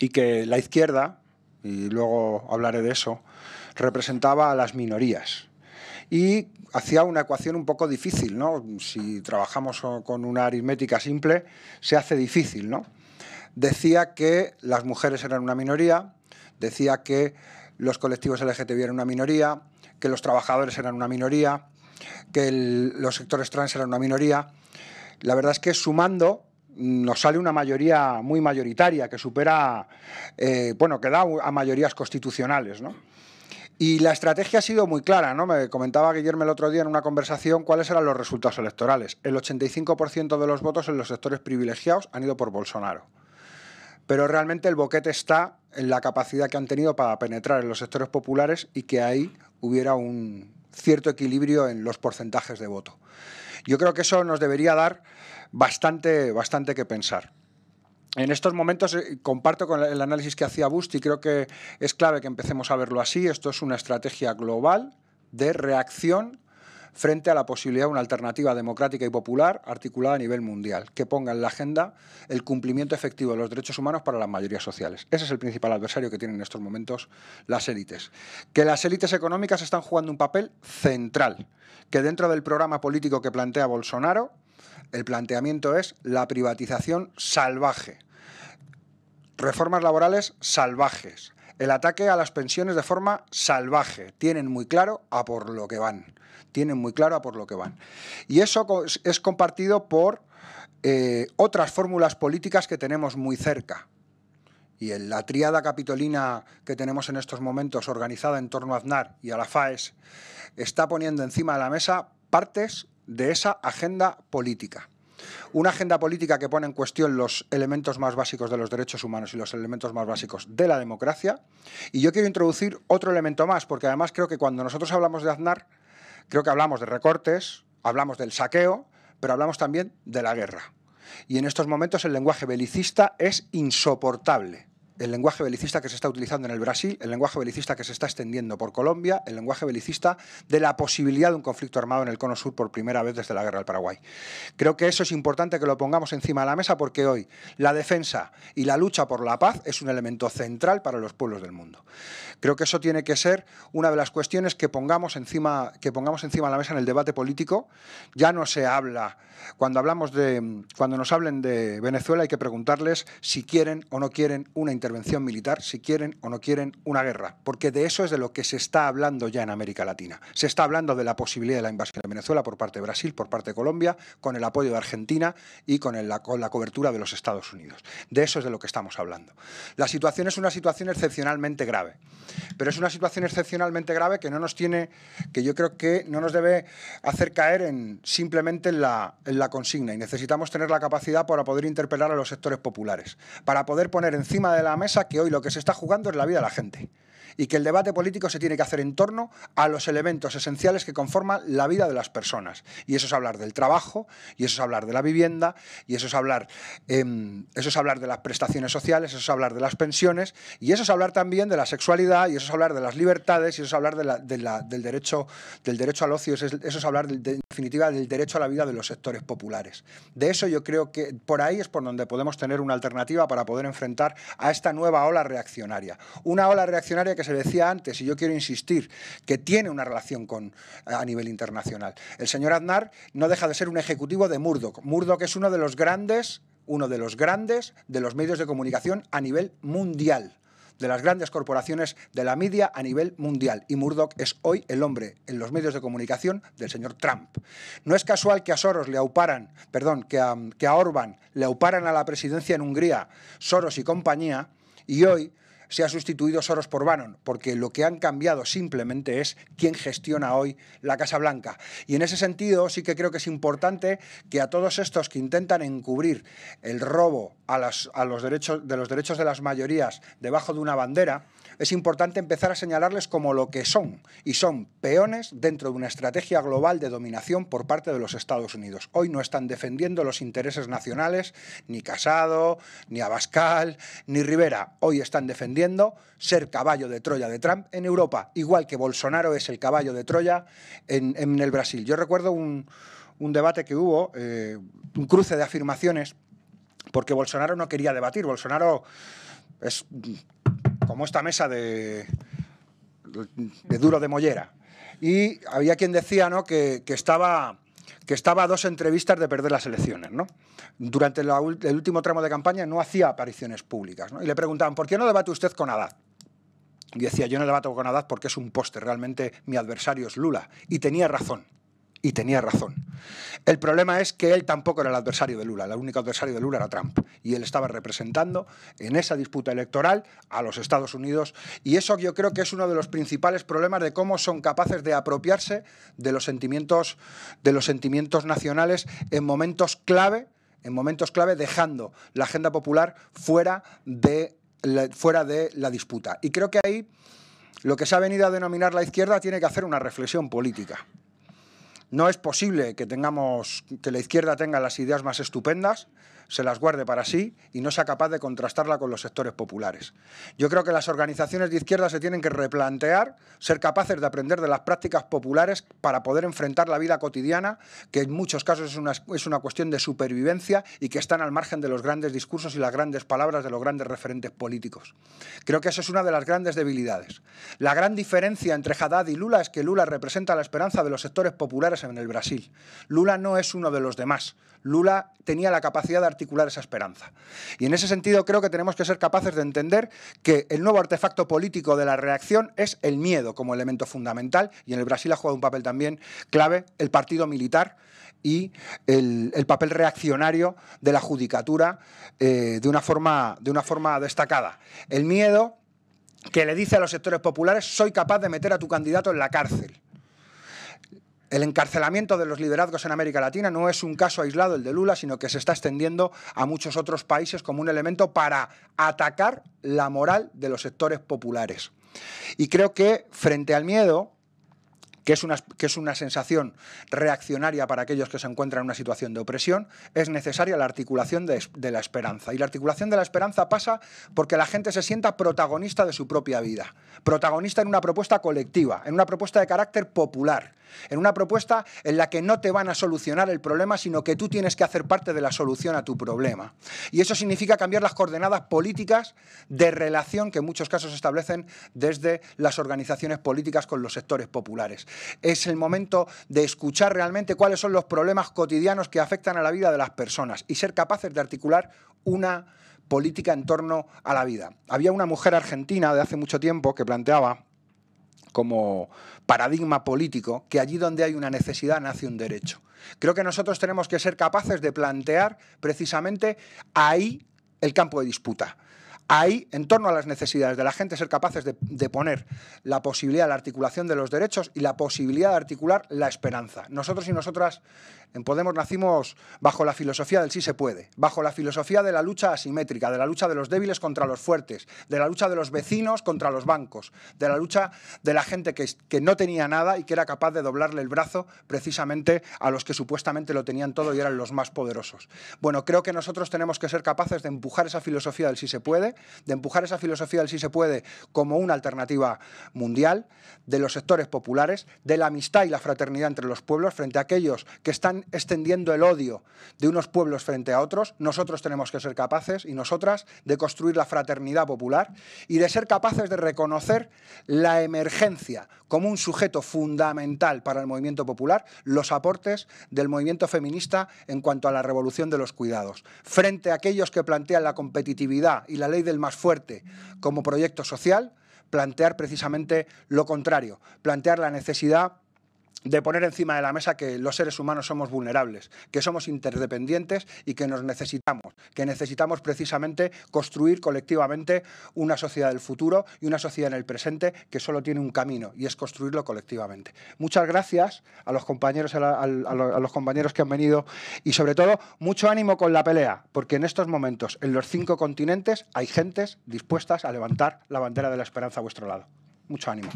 y que la izquierda, y luego hablaré de eso, representaba a las minorías y hacía una ecuación un poco difícil, ¿no? Si trabajamos con una aritmética simple, se hace difícil, ¿no? Decía que las mujeres eran una minoría, decía que los colectivos LGTBI eran una minoría, que los trabajadores eran una minoría, que los sectores trans eran una minoría. La verdad es que sumando mm, nos sale una mayoría muy mayoritaria que supera, eh, bueno, que da a mayorías constitucionales, ¿no? Y la estrategia ha sido muy clara, ¿no? Me comentaba Guillermo el otro día en una conversación cuáles eran los resultados electorales. El 85% de los votos en los sectores privilegiados han ido por Bolsonaro. Pero realmente el boquete está en la capacidad que han tenido para penetrar en los sectores populares y que ahí hubiera un cierto equilibrio en los porcentajes de voto. Yo creo que eso nos debería dar bastante, bastante que pensar. En estos momentos eh, comparto con el análisis que hacía Busti, creo que es clave que empecemos a verlo así. Esto es una estrategia global de reacción frente a la posibilidad de una alternativa democrática y popular articulada a nivel mundial, que ponga en la agenda el cumplimiento efectivo de los derechos humanos para las mayorías sociales. Ese es el principal adversario que tienen en estos momentos las élites. Que las élites económicas están jugando un papel central, que dentro del programa político que plantea Bolsonaro, el planteamiento es la privatización salvaje, reformas laborales salvajes, el ataque a las pensiones de forma salvaje. Tienen muy claro a por lo que van. Tienen muy claro a por lo que van. Y eso es compartido por eh, otras fórmulas políticas que tenemos muy cerca. Y la triada capitolina que tenemos en estos momentos organizada en torno a Aznar y a la FAES está poniendo encima de la mesa partes de esa agenda política. Una agenda política que pone en cuestión los elementos más básicos de los derechos humanos y los elementos más básicos de la democracia. Y yo quiero introducir otro elemento más, porque además creo que cuando nosotros hablamos de Aznar, creo que hablamos de recortes, hablamos del saqueo, pero hablamos también de la guerra. Y en estos momentos el lenguaje belicista es insoportable el lenguaje belicista que se está utilizando en el Brasil, el lenguaje belicista que se está extendiendo por Colombia, el lenguaje belicista de la posibilidad de un conflicto armado en el Cono Sur por primera vez desde la guerra del Paraguay. Creo que eso es importante que lo pongamos encima de la mesa porque hoy la defensa y la lucha por la paz es un elemento central para los pueblos del mundo. Creo que eso tiene que ser una de las cuestiones que pongamos encima, que pongamos encima de la mesa en el debate político. Ya no se habla, cuando, hablamos de, cuando nos hablen de Venezuela hay que preguntarles si quieren o no quieren una intervención intervención militar si quieren o no quieren una guerra, porque de eso es de lo que se está hablando ya en América Latina. Se está hablando de la posibilidad de la invasión de Venezuela por parte de Brasil, por parte de Colombia, con el apoyo de Argentina y con, la cobertura de los Estados Unidos. De eso es de lo que estamos hablando. La situación es una situación excepcionalmente grave, pero es una situación excepcionalmente grave que no nos tiene, que yo creo que no nos debe hacer caer en, simplemente en la, en la consigna y necesitamos tener la capacidad para poder interpelar a los sectores populares, para poder poner encima de la mesa que hoy lo que se está jugando es la vida de la gente y que el debate político se tiene que hacer en torno a los elementos esenciales que conforman la vida de las personas. Y eso es hablar del trabajo, y eso es hablar de la vivienda, y eso es hablar, em, eso es hablar de las prestaciones sociales, eso es hablar de las pensiones, y eso es hablar también de la sexualidad, y eso es hablar de las libertades, y eso es hablar de la, del, derecho, del derecho al ocio, eso es, hablar, de, en definitiva, del derecho a la vida de los sectores populares. De eso yo creo que por ahí es por donde podemos tener una alternativa para poder enfrentar a esta nueva ola reaccionaria. Una ola reaccionaria que se decía antes, y yo quiero insistir, que tiene una relación con, a nivel internacional. El señor Aznar no deja de ser un ejecutivo de Murdoch. Murdoch es uno de los grandes, uno de los grandes de los medios de comunicación a nivel mundial de las grandes corporaciones de la media a nivel mundial. Y Murdoch es hoy el hombre en los medios de comunicación del señor Trump. No es casual que a Soros le auparan, perdón, que que a Orban le auparan a la presidencia en Hungría, Soros y compañía, y hoy se ha sustituido Soros por Bannon, porque lo que han cambiado simplemente es quién gestiona hoy la Casa Blanca. Y en ese sentido sí que creo que es importante que a todos estos que intentan encubrir el robo a, los derechos, de los derechos de las mayorías debajo de una bandera, es importante empezar a señalarles como lo que son, y son peones dentro de una estrategia global de dominación por parte de los Estados Unidos. Hoy no están defendiendo los intereses nacionales ni Casado, ni Abascal, ni Rivera. Hoy están defendiendo ser caballo de Troya de Trump en Europa, igual que Bolsonaro es el caballo de Troya en, el Brasil. Yo recuerdo un, debate que hubo, eh, un cruce de afirmaciones, porque Bolsonaro no quería debatir. Bolsonaro es como esta mesa de, duro de mollera. Y había quien decía ¿no? que, estaba que estaba a dos entrevistas de perder las elecciones. Durante el último tramo de campaña no hacía apariciones públicas. Y le preguntaban, ¿por qué no debate usted con Haddad? Y decía, yo no debato con Haddad porque es un poste, realmente mi adversario es Lula. Y tenía razón y tenía razón. El problema es que él tampoco era el adversario de Lula, el único adversario de Lula era Trump, y él estaba representando en esa disputa electoral a los Estados Unidos, y eso yo creo que es uno de los principales problemas de cómo son capaces de apropiarse de los sentimientos, de los sentimientos nacionales en momentos clave, en momentos clave dejando la agenda popular fuera de fuera de la disputa. Y creo que ahí lo que se ha venido a denominar la izquierda tiene que hacer una reflexión política. No es posible que, tengamos, que la izquierda tenga las ideas más estupendas, se las guarde para sí y no sea capaz de contrastarla con los sectores populares. Yo creo que las organizaciones de izquierda se tienen que replantear ser capaces de aprender de las prácticas populares para poder enfrentar la vida cotidiana, que en muchos casos es una, es una cuestión de supervivencia y que están al margen de los grandes discursos y las grandes palabras de los grandes referentes políticos. Creo que esa es una de las grandes debilidades. La gran diferencia entre Haddad y Lula es que Lula representa la esperanza de los sectores populares en el Brasil. Lula no es uno de los demás. Lula tenía la capacidad de esa esperanza. Y en ese sentido creo que tenemos que ser capaces de entender que el nuevo artefacto político de la reacción es el miedo como elemento fundamental y en el Brasil ha jugado un papel también clave el partido militar y el, papel reaccionario de la judicatura eh, de, una forma, de una forma destacada. El miedo que le dice a los sectores populares soy capaz de meter a tu candidato en la cárcel. El encarcelamiento de los liderazgos en América Latina no es un caso aislado el de Lula, sino que se está extendiendo a muchos otros países como un elemento para atacar la moral de los sectores populares. Y creo que frente al miedo, que es, una, sensación reaccionaria para aquellos que se encuentran en una situación de opresión, es necesaria la articulación de, de la esperanza. Y la articulación de la esperanza pasa porque la gente se sienta protagonista de su propia vida, protagonista en una propuesta colectiva, en una propuesta de carácter popular, en una propuesta en la que no te van a solucionar el problema, sino que tú tienes que hacer parte de la solución a tu problema. Y eso significa cambiar las coordenadas políticas de relación que en muchos casos establecen desde las organizaciones políticas con los sectores populares es el momento de escuchar realmente cuáles son los problemas cotidianos que afectan a la vida de las personas y ser capaces de articular una política en torno a la vida. Había una mujer argentina de hace mucho tiempo que planteaba como paradigma político que allí donde hay una necesidad nace un derecho. Creo que nosotros tenemos que ser capaces de plantear precisamente ahí el campo de disputa ahí, en torno a las necesidades de la gente, ser capaces de, poner la posibilidad de la articulación de los derechos y la posibilidad de articular la esperanza. Nosotros y nosotras en Podemos nacimos bajo la filosofía del sí se puede, bajo la filosofía de la lucha asimétrica, de la lucha de los débiles contra los fuertes, de la lucha de los vecinos contra los bancos, de la lucha de la gente que, que no tenía nada y que era capaz de doblarle el brazo precisamente a los que supuestamente lo tenían todo y eran los más poderosos. Bueno, creo que nosotros tenemos que ser capaces de empujar esa filosofía del sí se puede, de empujar esa filosofía del sí se puede como una alternativa mundial, de los sectores populares, de la amistad y la fraternidad entre los pueblos frente a aquellos que están extendiendo el odio de unos pueblos frente a otros, nosotros tenemos que ser capaces, y nosotras, de construir la fraternidad popular y de ser capaces de reconocer la emergencia como un sujeto fundamental para el movimiento popular, los aportes del movimiento feminista en cuanto a la revolución de los cuidados, frente a aquellos que plantean la competitividad y la ley del más fuerte como proyecto social, plantear precisamente lo contrario, plantear la necesidad de poner encima de la mesa que los seres humanos somos vulnerables, que somos interdependientes y que nos necesitamos, que necesitamos precisamente construir colectivamente una sociedad del futuro y una sociedad en el presente que solo tiene un camino y es construirlo colectivamente. Muchas gracias a los compañeros, los compañeros que han venido y sobre todo mucho ánimo con la pelea, porque en estos momentos en los cinco continentes hay gentes dispuestas a levantar la bandera de la esperanza a vuestro lado. Mucho ánimo.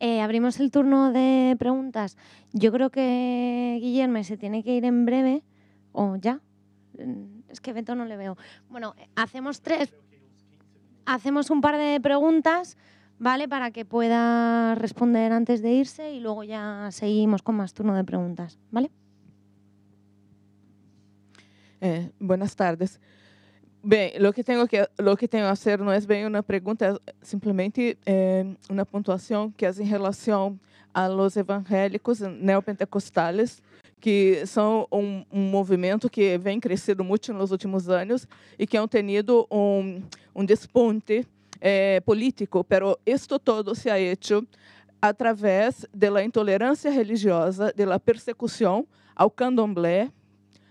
Eh, abrimos el turno de preguntas. Yo creo que Guillermo se tiene que ir en breve, o ya. Mm, es que Beto no le veo. Bueno, eh, hacemos tres. Hacemos un par de preguntas, ¿vale? Para que pueda responder antes de irse y luego ya seguimos con más turno de preguntas, ¿vale? Eh, buenas tardes. Bem, o que tenho que lo que tenho a fazer não é bem uma pergunta, é simplesmente eh, uma pontuação que é em relação a los evangélicos neopentecostales que são um, um, movimento que vem crescendo muito nos últimos anos e que tem tenido um, um desponte eh, político, pero isto todo se ha hecho através da intolerância religiosa, da persecução ao candomblé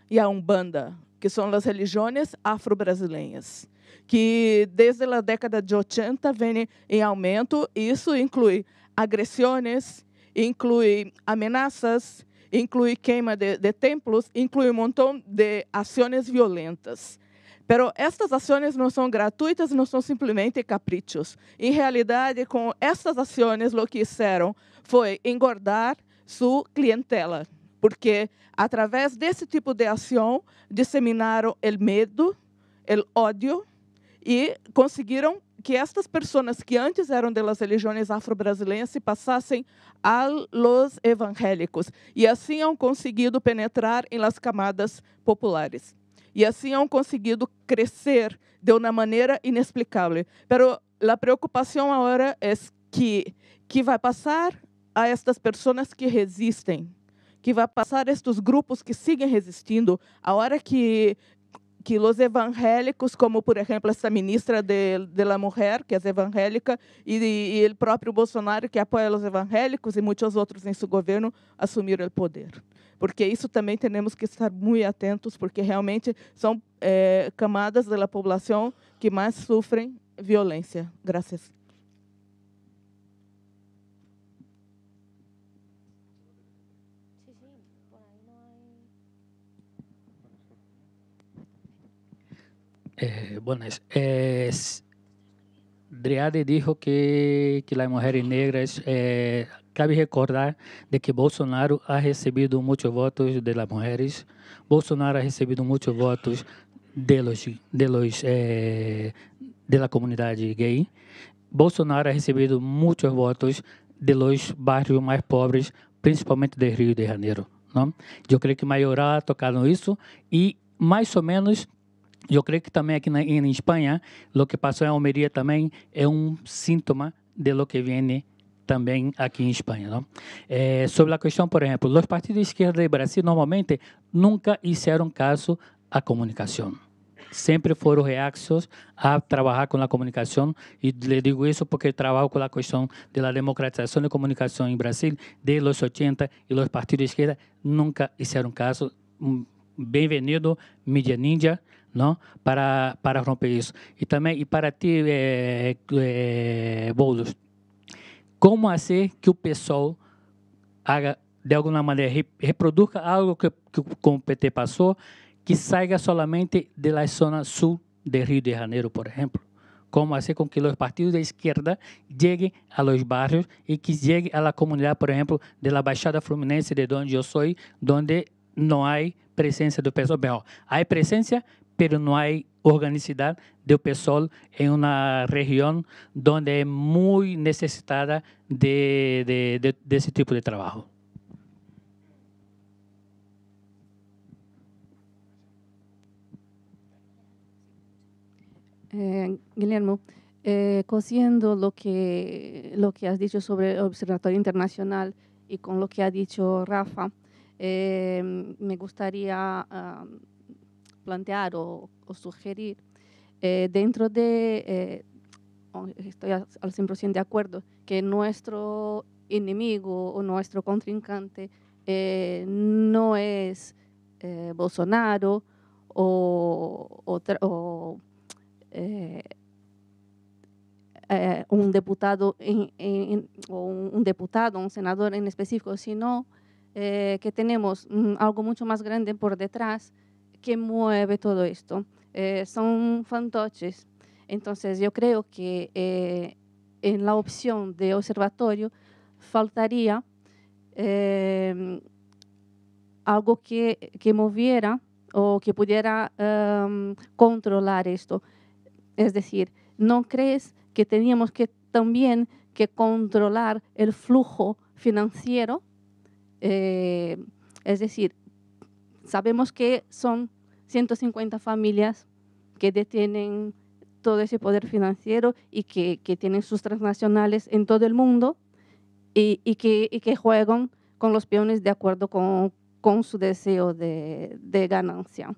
e à umbanda que são as religiões afro-brasileiras, que desde a década de 80 vem em aumento, e isso inclui agressões, inclui ameaças, inclui queima de, de templos, inclui um montão de ações violentas. Pero estas ações não são gratuitas, não são simplesmente caprichos. Em realidade, com estas ações, o que fizeram foi engordar sua clientela porque através desse tipo de ação disseminaram o medo, o ódio e conseguiram que estas pessoas que antes eram das religiões afro-brasileiras se passassem a los evangélicos e assim han conseguido penetrar em las camadas populares e assim han conseguido crescer de uma maneira inexplicável. Pero a preocupação agora é que que vai passar a estas pessoas que resistem que vai passar estes grupos que seguem resistindo, a hora que que os evangélicos, como por exemplo essa ministra de, de la Mulher, que é evangélica, e, o próprio Bolsonaro, que apoia os evangélicos e muitos outros em seu governo, assumiram o poder. Porque isso também temos que estar muito atentos, porque realmente são eh, camadas da população que mais sofrem violência. Graças. Eh, bueno, Driade dijo que, que las mujeres negras, eh, cabe recordar de que Bolsonaro ha recibido muchos votos de las mujeres, Bolsonaro ha recibido muchos votos de los, de los eh, de la comunidad gay, Bolsonaro ha recibido muchos votos de los barrios más pobres, principalmente de Rio de Janeiro. Não? Eu creio que Maioral tocaram isso e mais ou menos eu creio que também aqui na, em Espanha, o que passou em Almeria também é um sintoma de lo que vem também aqui em Espanha. Não? É, sobre a questão, por exemplo, os partidos de esquerda do Brasil normalmente nunca fizeram caso à comunicação. Sempre foram reacios a trabalhar com a comunicação, e lhe digo isso porque trabalho com a questão da democratização da comunicação em Brasil desde os 80 e os partidos de esquerda nunca fizeram caso hum, bem-vindo, Media Ninja, não? Para, para romper isso. E também, e para ti, é, é, Boulos, como fazer é que o pessoal haga, de alguma maneira, reproduza algo que, que o PT passou, que saia solamente da zona sul de Rio de Janeiro, por exemplo? Como fazer é com que os partidos da esquerda cheguem a los barrios e que cheguem à comunidade, por exemplo, da Baixada Fluminense, de onde eu sou, onde não há presencia del PSOL. hay presencia pero no hay organicidad del PSOL en una región donde es muy necesitada de, de, tipo de trabajo. Eh, Guillermo, eh, lo que, lo que has dicho sobre el Observatorio Internacional y con lo que ha dicho Rafa, eh, me gustaría plantear o, sugerir eh, dentro de, eh, oh, estoy al 100% de acuerdo, que nuestro enemigo o nuestro contrincante no es Bolsonaro o, un diputado o un, diputado, un senador en específico, sino eh, que tenemos mm, algo mucho más grande por detrás que mueve todo esto. Eh, son fantoches. Entonces yo creo que eh, en la opción de observatorio faltaría em, algo que, que, moviera o que pudiera em, controlar esto. Es decir, ¿no crees que teníamos que también que controlar el flujo financiero eh, es decir, sabemos que son 150 familias que detienen todo ese poder financiero y que, tienen sus transnacionales en todo el mundo y, que, juegan con los peones de acuerdo con, su deseo de, ganancia.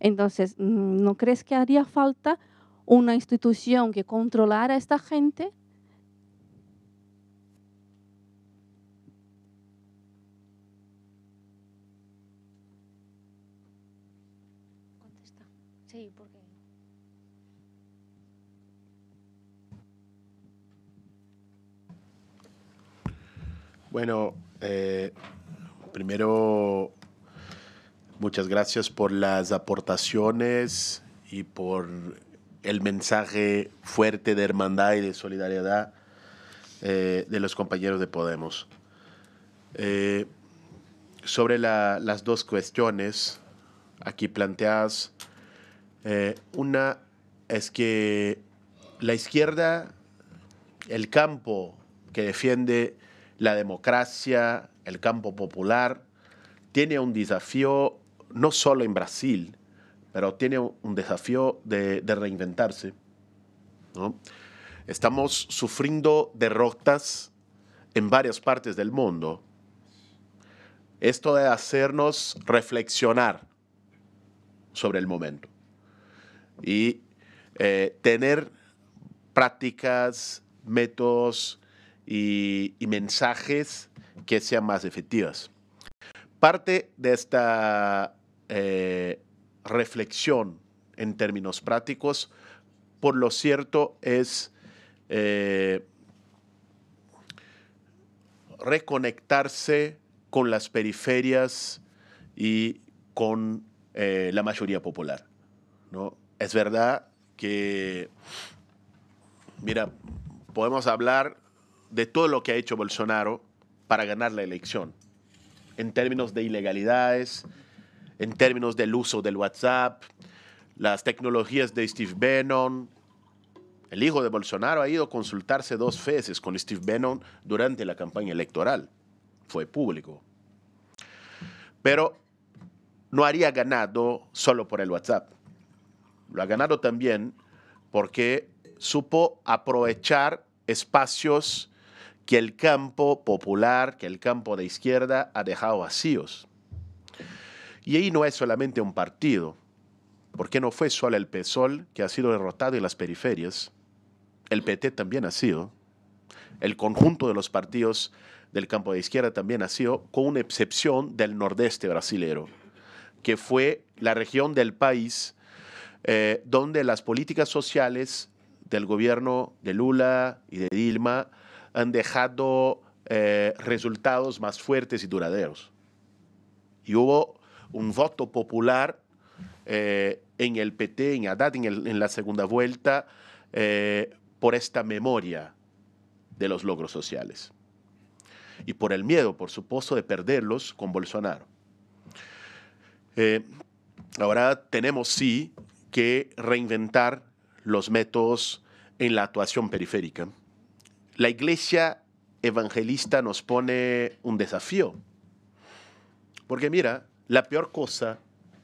Entonces, ¿no crees que haría falta una institución que controlara a esta gente Bueno, eh, primero, muchas gracias por las aportaciones y por el mensaje fuerte de hermandad y de solidaridad eh, de los compañeros de Podemos. Eh, sobre las dos cuestiones aquí planteadas, una es que la izquierda, el campo que defiende la democracia, el campo popular, tiene un desafío no solo en Brasil, pero tiene un desafío de, reinventarse. Estamos sufriendo derrotas en varias partes del mundo. Esto de hacernos reflexionar sobre el momento y eh, tener prácticas, métodos y, mensajes que sean más efectivas. Parte de esta eh, reflexión en términos prácticos, por lo cierto, es eh, reconectarse con las periferias y con eh, la mayoría popular. ¿no? Es verdad que, mira, podemos hablar de todo lo que ha hecho Bolsonaro para ganar la elección, en términos de ilegalidades, en términos del uso del WhatsApp, las tecnologías de Steve Bannon. El hijo de Bolsonaro ha ido a consultarse dos veces con Steve Bannon durante la campaña electoral. Fue público. Pero no haría ganado solo por el WhatsApp. Lo ha ganado también porque supo aprovechar espacios que el campo popular, que el campo de izquierda ha dejado vacíos. Y ahí no es solamente un partido, porque no fue solo el PSOL que ha sido derrotado en las periferias, el PT también ha sido, el conjunto de los partidos del campo de izquierda también ha sido, con una excepción del nordeste brasilero, que fue la región del país eh, donde las políticas sociales del gobierno de Lula y de Dilma han dejado eh, resultados más fuertes y duraderos. Y hubo un voto popular eh, en el PT, en Haddad, en, la segunda vuelta, eh, por esta memoria de los logros sociales. Y por el miedo, por supuesto, de perderlos con Bolsonaro. ahora tenemos sí que reinventar los métodos en la actuación periférica la iglesia evangelista nos pone un desafío. Porque mira, la peor cosa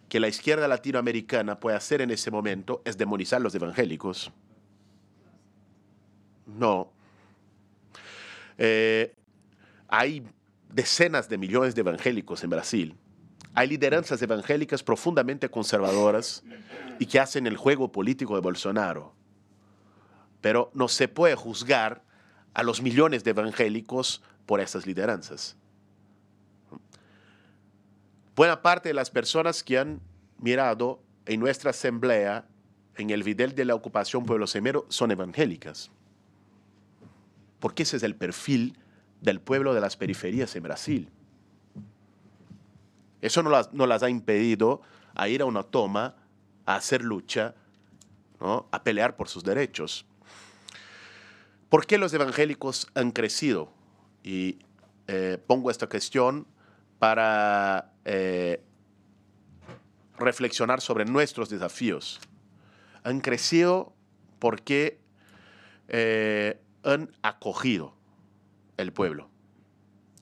que la izquierda latinoamericana puede hacer en ese momento es demonizar a los evangélicos. No. Eh, hay decenas de millones de evangélicos en Brasil. Hay lideranzas evangélicas profundamente conservadoras y que hacen el juego político de Bolsonaro. Pero no se puede juzgar a los millones de evangélicos por estas lideranzas. Buena parte de las personas que han mirado en nuestra asamblea en el Videl de la ocupación Pueblo Semero son evangélicas. Porque ese es el perfil del pueblo de las periferias en Brasil. Eso no las, ha impedido a ir a una toma, a hacer lucha, a pelear por sus derechos. ¿Por qué los evangélicos han crecido? Y eh, pongo esta cuestión para eh, reflexionar sobre nuestros desafíos. Han crecido porque eh, han acogido el pueblo.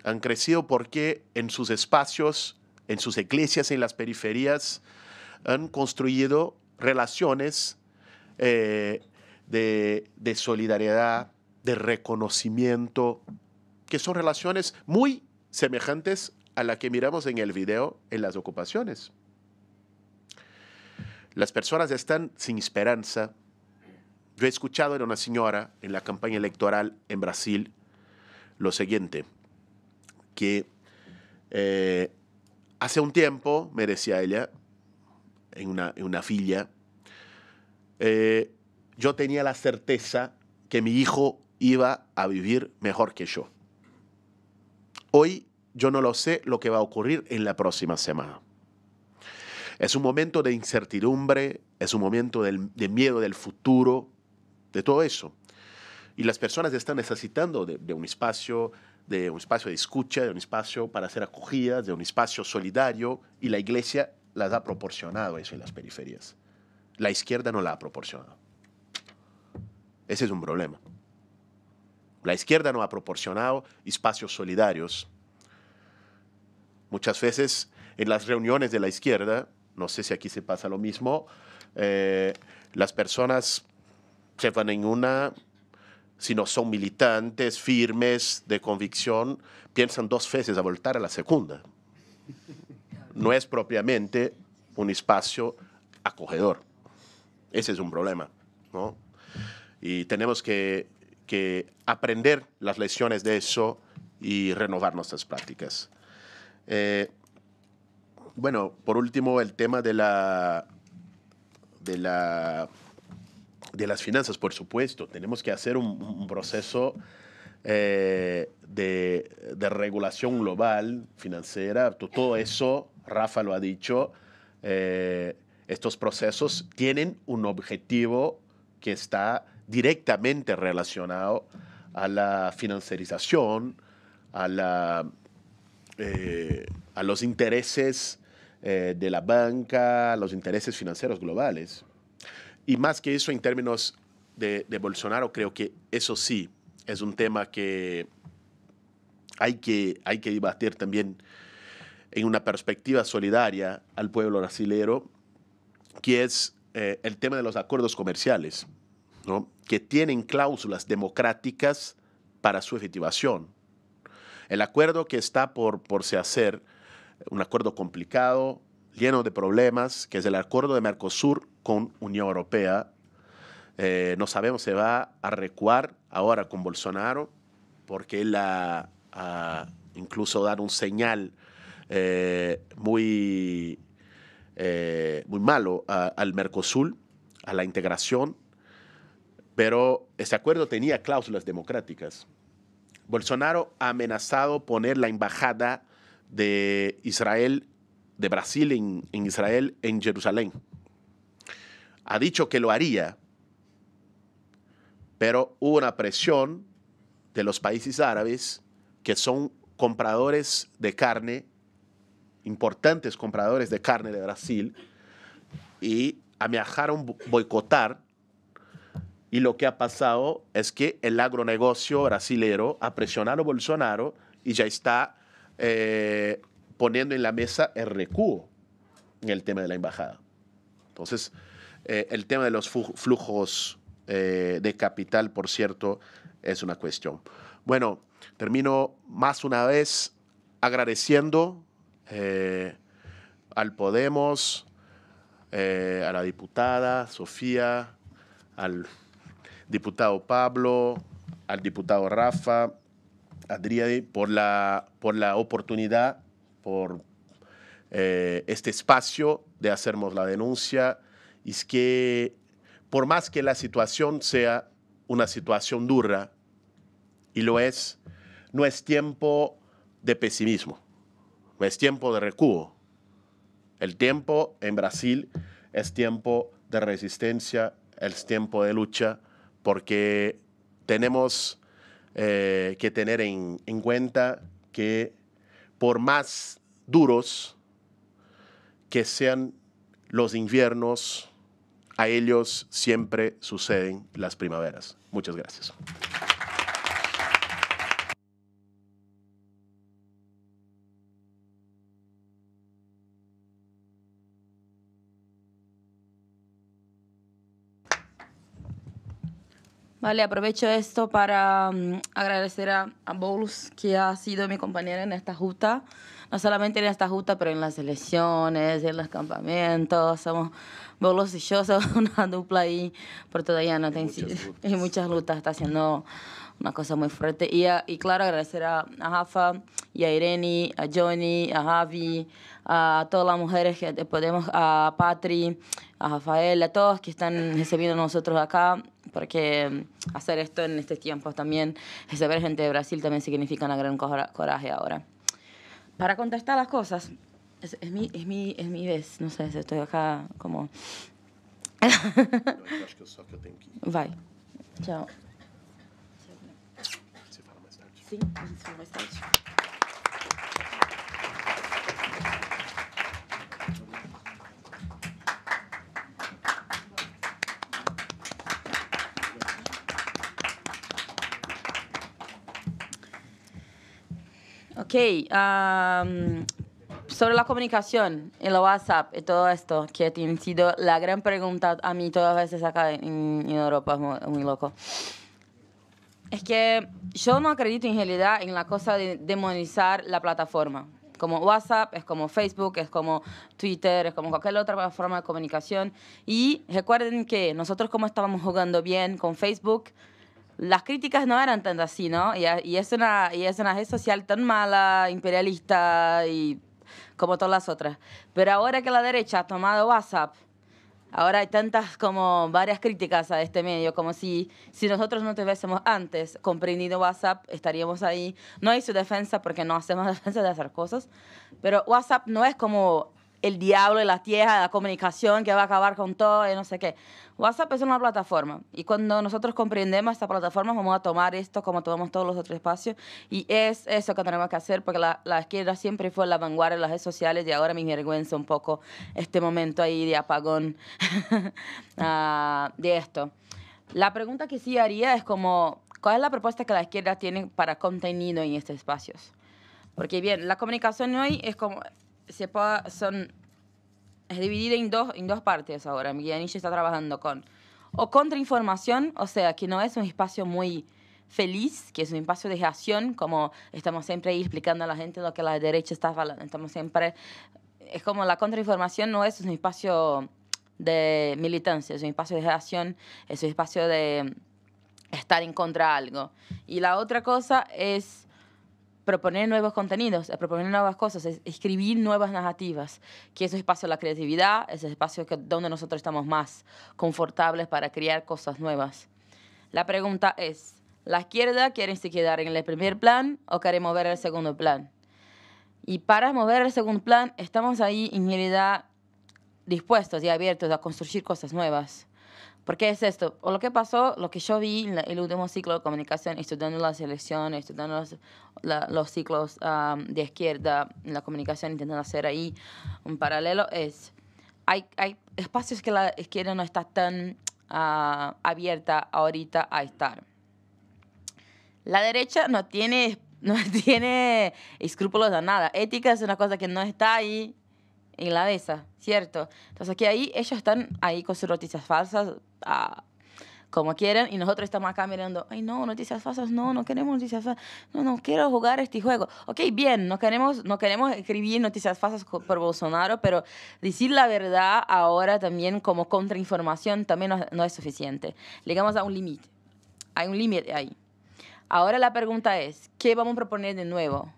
Han crecido porque en sus espacios, en sus iglesias, en las periferias, han construido relaciones de, solidaridad, de reconocimiento, que son relaciones muy semejantes a la que miramos en el video en las ocupaciones. Las personas están sin esperanza. Yo he escuchado de una señora en la campaña electoral en Brasil lo siguiente, que eh, hace un tiempo, me decía ella, en una, en filla, eh, yo tenía la certeza que mi hijo iba a vivir mejor que yo. Hoy yo no lo sé lo que va a ocurrir en la próxima semana. Es un momento de incertidumbre, es un momento de miedo del futuro, de todo eso. Y las personas están necesitando un espacio, de un espacio de escucha, de un espacio para ser acogidas, de un espacio solidario, y la iglesia las ha proporcionado eso en las periferias. La izquierda no la ha proporcionado. Ese es un problema. La izquierda no ha proporcionado espacios solidarios. Muchas veces en las reuniones de la izquierda, no sé si aquí se pasa lo mismo, eh, las personas se van en una, si no son militantes, firmes, de convicción, piensan dos veces a voltar a la segunda. No es propiamente un espacio acogedor. Ese es un problema, Y tenemos que que aprender las lecciones de eso y renovar nuestras prácticas. Eh, bueno, por último, el tema de la, de la de las finanzas, por supuesto. Tenemos que hacer un, proceso eh, de, regulación global financiera. Todo eso, Rafa lo ha dicho, eh, estos procesos tienen un objetivo que está directamente relacionado a la financiarización, a, la, eh, a los intereses eh, de la banca, a los intereses financieros globales. Y más que eso, en términos de, Bolsonaro, creo que eso sí es un tema que hay que, hay que debatir también en una perspectiva solidaria al pueblo brasilero, que es eh, el tema de los acuerdos comerciales. ¿no? que tienen cláusulas democráticas para su efectivación. El acuerdo que está por, por se hacer, un acuerdo complicado, lleno de problemas, que es el acuerdo de Mercosur con Unión Europea. Eh, no sabemos se va a recuar ahora con Bolsonaro, porque él ha, incluso dado un señal eh, muy, eh, muy malo al Mercosur, a la integración pero ese acuerdo tenía cláusulas democráticas. Bolsonaro ha amenazado poner la embajada de Israel, de Brasil en, Israel, en Jerusalén. Ha dicho que lo haría, pero hubo una presión de los países árabes que son compradores de carne, importantes compradores de carne de Brasil, y amenazaron boicotar y lo que ha pasado es que el agronegocio brasilero ha presionado a Bolsonaro y ya está eh, poniendo en la mesa el recuo en el tema de la embajada. Entonces, eh, el tema de los flujos eh, de capital, por cierto, es una cuestión. Bueno, termino más una vez agradeciendo al Podemos, a la diputada Sofía, al diputado Pablo, al diputado Rafa, Adriadi, por la, por la oportunidad, por eh, este espacio de hacernos la denuncia. Es que, por más que la situación sea una situación dura, y lo es, no es tiempo de pesimismo, no es tiempo de recuo. El tiempo en Brasil es tiempo de resistencia, es tiempo de lucha, porque tenemos eh, que tener en cuenta que por más duros que sean los inviernos, a ellos siempre suceden las primaveras. Muchas gracias. Vale, aprovecho esto para mm, agradecer a, Bolus que ha sido mi compañera en esta justa, no solamente en esta justa, pero en las elecciones, en los campamentos. Somos, Bowles y yo <laughs> somos una dupla ahí, pero todavía no tenemos... muchas lutas, muchas lutas está haciendo una cosa muy fuerte. Y, y claro, agradecer a, a, Rafa y a Irene, a Johnny, a Javi, a todas las mujeres que podemos, a Patri, a Rafael, a todos que están recibiendo nosotros acá, porque mm, hacer esto en estos tiempos también, recibir gente de Brasil también significa una gran coraje ahora. Para contestar las cosas, es, mi, es, mi, es mi vez, no sé si estoy acá como... Bye. Chao. Sí, a pues Ok, um, sobre la comunicación en la WhatsApp y todo esto, que ha sido la gran pregunta a mí todas veces acá en, Europa, es muy loco. Es que yo no acredito en realidad en la cosa de demonizar la plataforma. Como WhatsApp, es como Facebook, es como Twitter, es como cualquier otra plataforma de comunicación. Y recuerden que nosotros como estábamos jugando bien con Facebook, las críticas no eran tan así, ¿no? Y, es una, y es una red social tan mala, imperialista y como todas las otras. Pero ahora que la derecha ha tomado WhatsApp ahora hay tantas como varias críticas a este medio, como si, si nosotros no tuviésemos antes comprendido WhatsApp, estaríamos ahí. No hay su defensa porque no hacemos <laughs> defensa de hacer cosas, pero WhatsApp no es como el diablo y la tierra, la comunicación que va a acabar con todo y no sé qué. WhatsApp es una plataforma y cuando nosotros comprendemos esta plataforma vamos a tomar esto como tomamos todos los otros espacios y es eso que tenemos que hacer porque la, izquierda siempre fue la vanguardia de las redes sociales y ahora me vergüenza un poco este momento ahí de apagón <laughs> ah, de esto. La pregunta que sí haría es como, ¿cuál es la propuesta que la izquierda tiene para contenido en estos espacios? Porque bien, la comunicación hoy es como, se son, es dividida en dos, en dos partes ahora. Guianilla está trabajando con o contrainformación, o sea, que no es un espacio muy feliz, que es un espacio de reacción, como estamos siempre explicando a la gente lo que la derecha está hablando. Estamos siempre. Es como la contrainformación no es un espacio de militancia, es un espacio de reacción, es un espacio de estar en contra de algo. Y la otra cosa es proponer nuevos contenidos, proponer nuevas cosas, escribir nuevas narrativas, que es un espacio de la creatividad, es el espacio donde nosotros estamos más confortables para crear cosas nuevas. La pregunta es, ¿la izquierda quiere se quedar en el primer plan o quiere mover el segundo plan? Y para mover el segundo plan, estamos ahí en realidad dispuestos y abiertos a construir cosas nuevas. ¿Por qué es esto, o lo que pasó, lo que yo vi en el último ciclo de comunicación, estudiando las elecciones, estudiando los, los ciclos de izquierda, la comunicación, intentando hacer ahí un paralelo, es, hay, hay espacios que la izquierda no está tan ah, abierta ahorita a estar. La derecha no tiene, <laughs> no tiene escrúpulos a nada. Ética es una cosa que no está ahí en la mesa, ¿cierto? Entonces aquí ahí ellos están ahí con sus noticias falsas, como quieran, y nosotros estamos acá mirando, ay no, noticias falsas, no, no queremos noticias falsas, no, no quiero jugar este juego. Ok, bien, no queremos, no queremos escribir noticias falsas por Bolsonaro, pero decir la verdad ahora también como contrainformación también no es suficiente. Llegamos a un límite, hay un límite ahí. Ahora la pregunta es, ¿qué vamos a proponer de nuevo?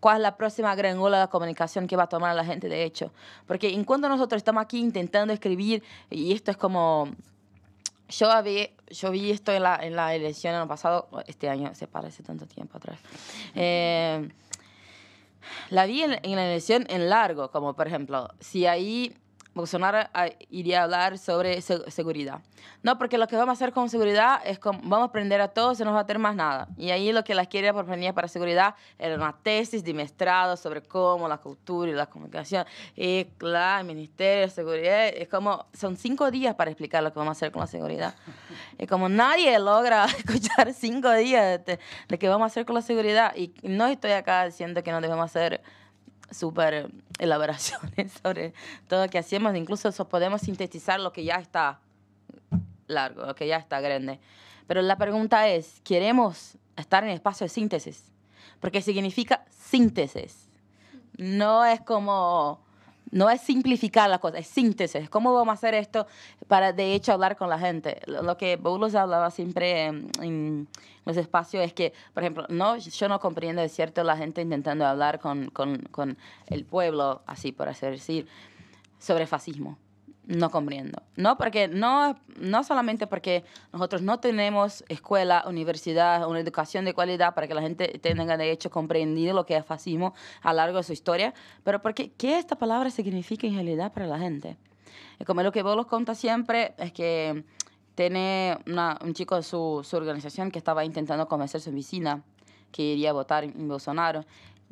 cuál es la próxima gran ola de comunicación que va a tomar la gente de hecho. Porque en cuanto nosotros estamos aquí intentando escribir, y esto es como... Yo, yo vi esto en la, en la elección el pasado, este año, se parece tanto tiempo atrás. Eh, la vi en, en, la elección en largo, como por ejemplo, si ahí Bolsonaro iría a hablar sobre seguridad. No, porque lo que vamos a hacer con seguridad es como vamos a prender a todos y no va a tener más nada. Y ahí lo que las quiere proponía para seguridad era una tesis de maestrado sobre cómo la cultura y la comunicación y la el Ministerio de Seguridad. Es como, son cinco días para explicar lo que vamos a hacer con la seguridad. Es como nadie logra <laughs> escuchar cinco días de, de, que vamos a hacer con la seguridad. Y no estoy acá diciendo que no debemos hacer súper elaboraciones <laughs> sobre todo que hacemos. Incluso eso podemos sintetizar lo que ya está largo, lo que ya está grande. Pero la pregunta es, ¿queremos estar en espacio de síntesis? Porque significa síntesis. No es como no es simplificar la cosa, es síntesis. ¿Cómo vamos a hacer esto para, de hecho, hablar con la gente? Lo que Boulos hablaba siempre en, ese los espacios es que, por ejemplo, no, yo no comprendo, es cierto, la gente intentando hablar con, con el pueblo, así por así decir, sobre fascismo no comprendo. No, porque no, no solamente porque nosotros no tenemos escuela, universidad, una educación de calidad para que la gente tenga derecho hecho comprender lo que es fascismo a lo largo de su historia, pero porque qué esta palabra significa en realidad para la gente. Como como lo que vos los conta siempre es que tiene un chico de su, organización que estaba intentando convencer a su vecina que iría a votar en Bolsonaro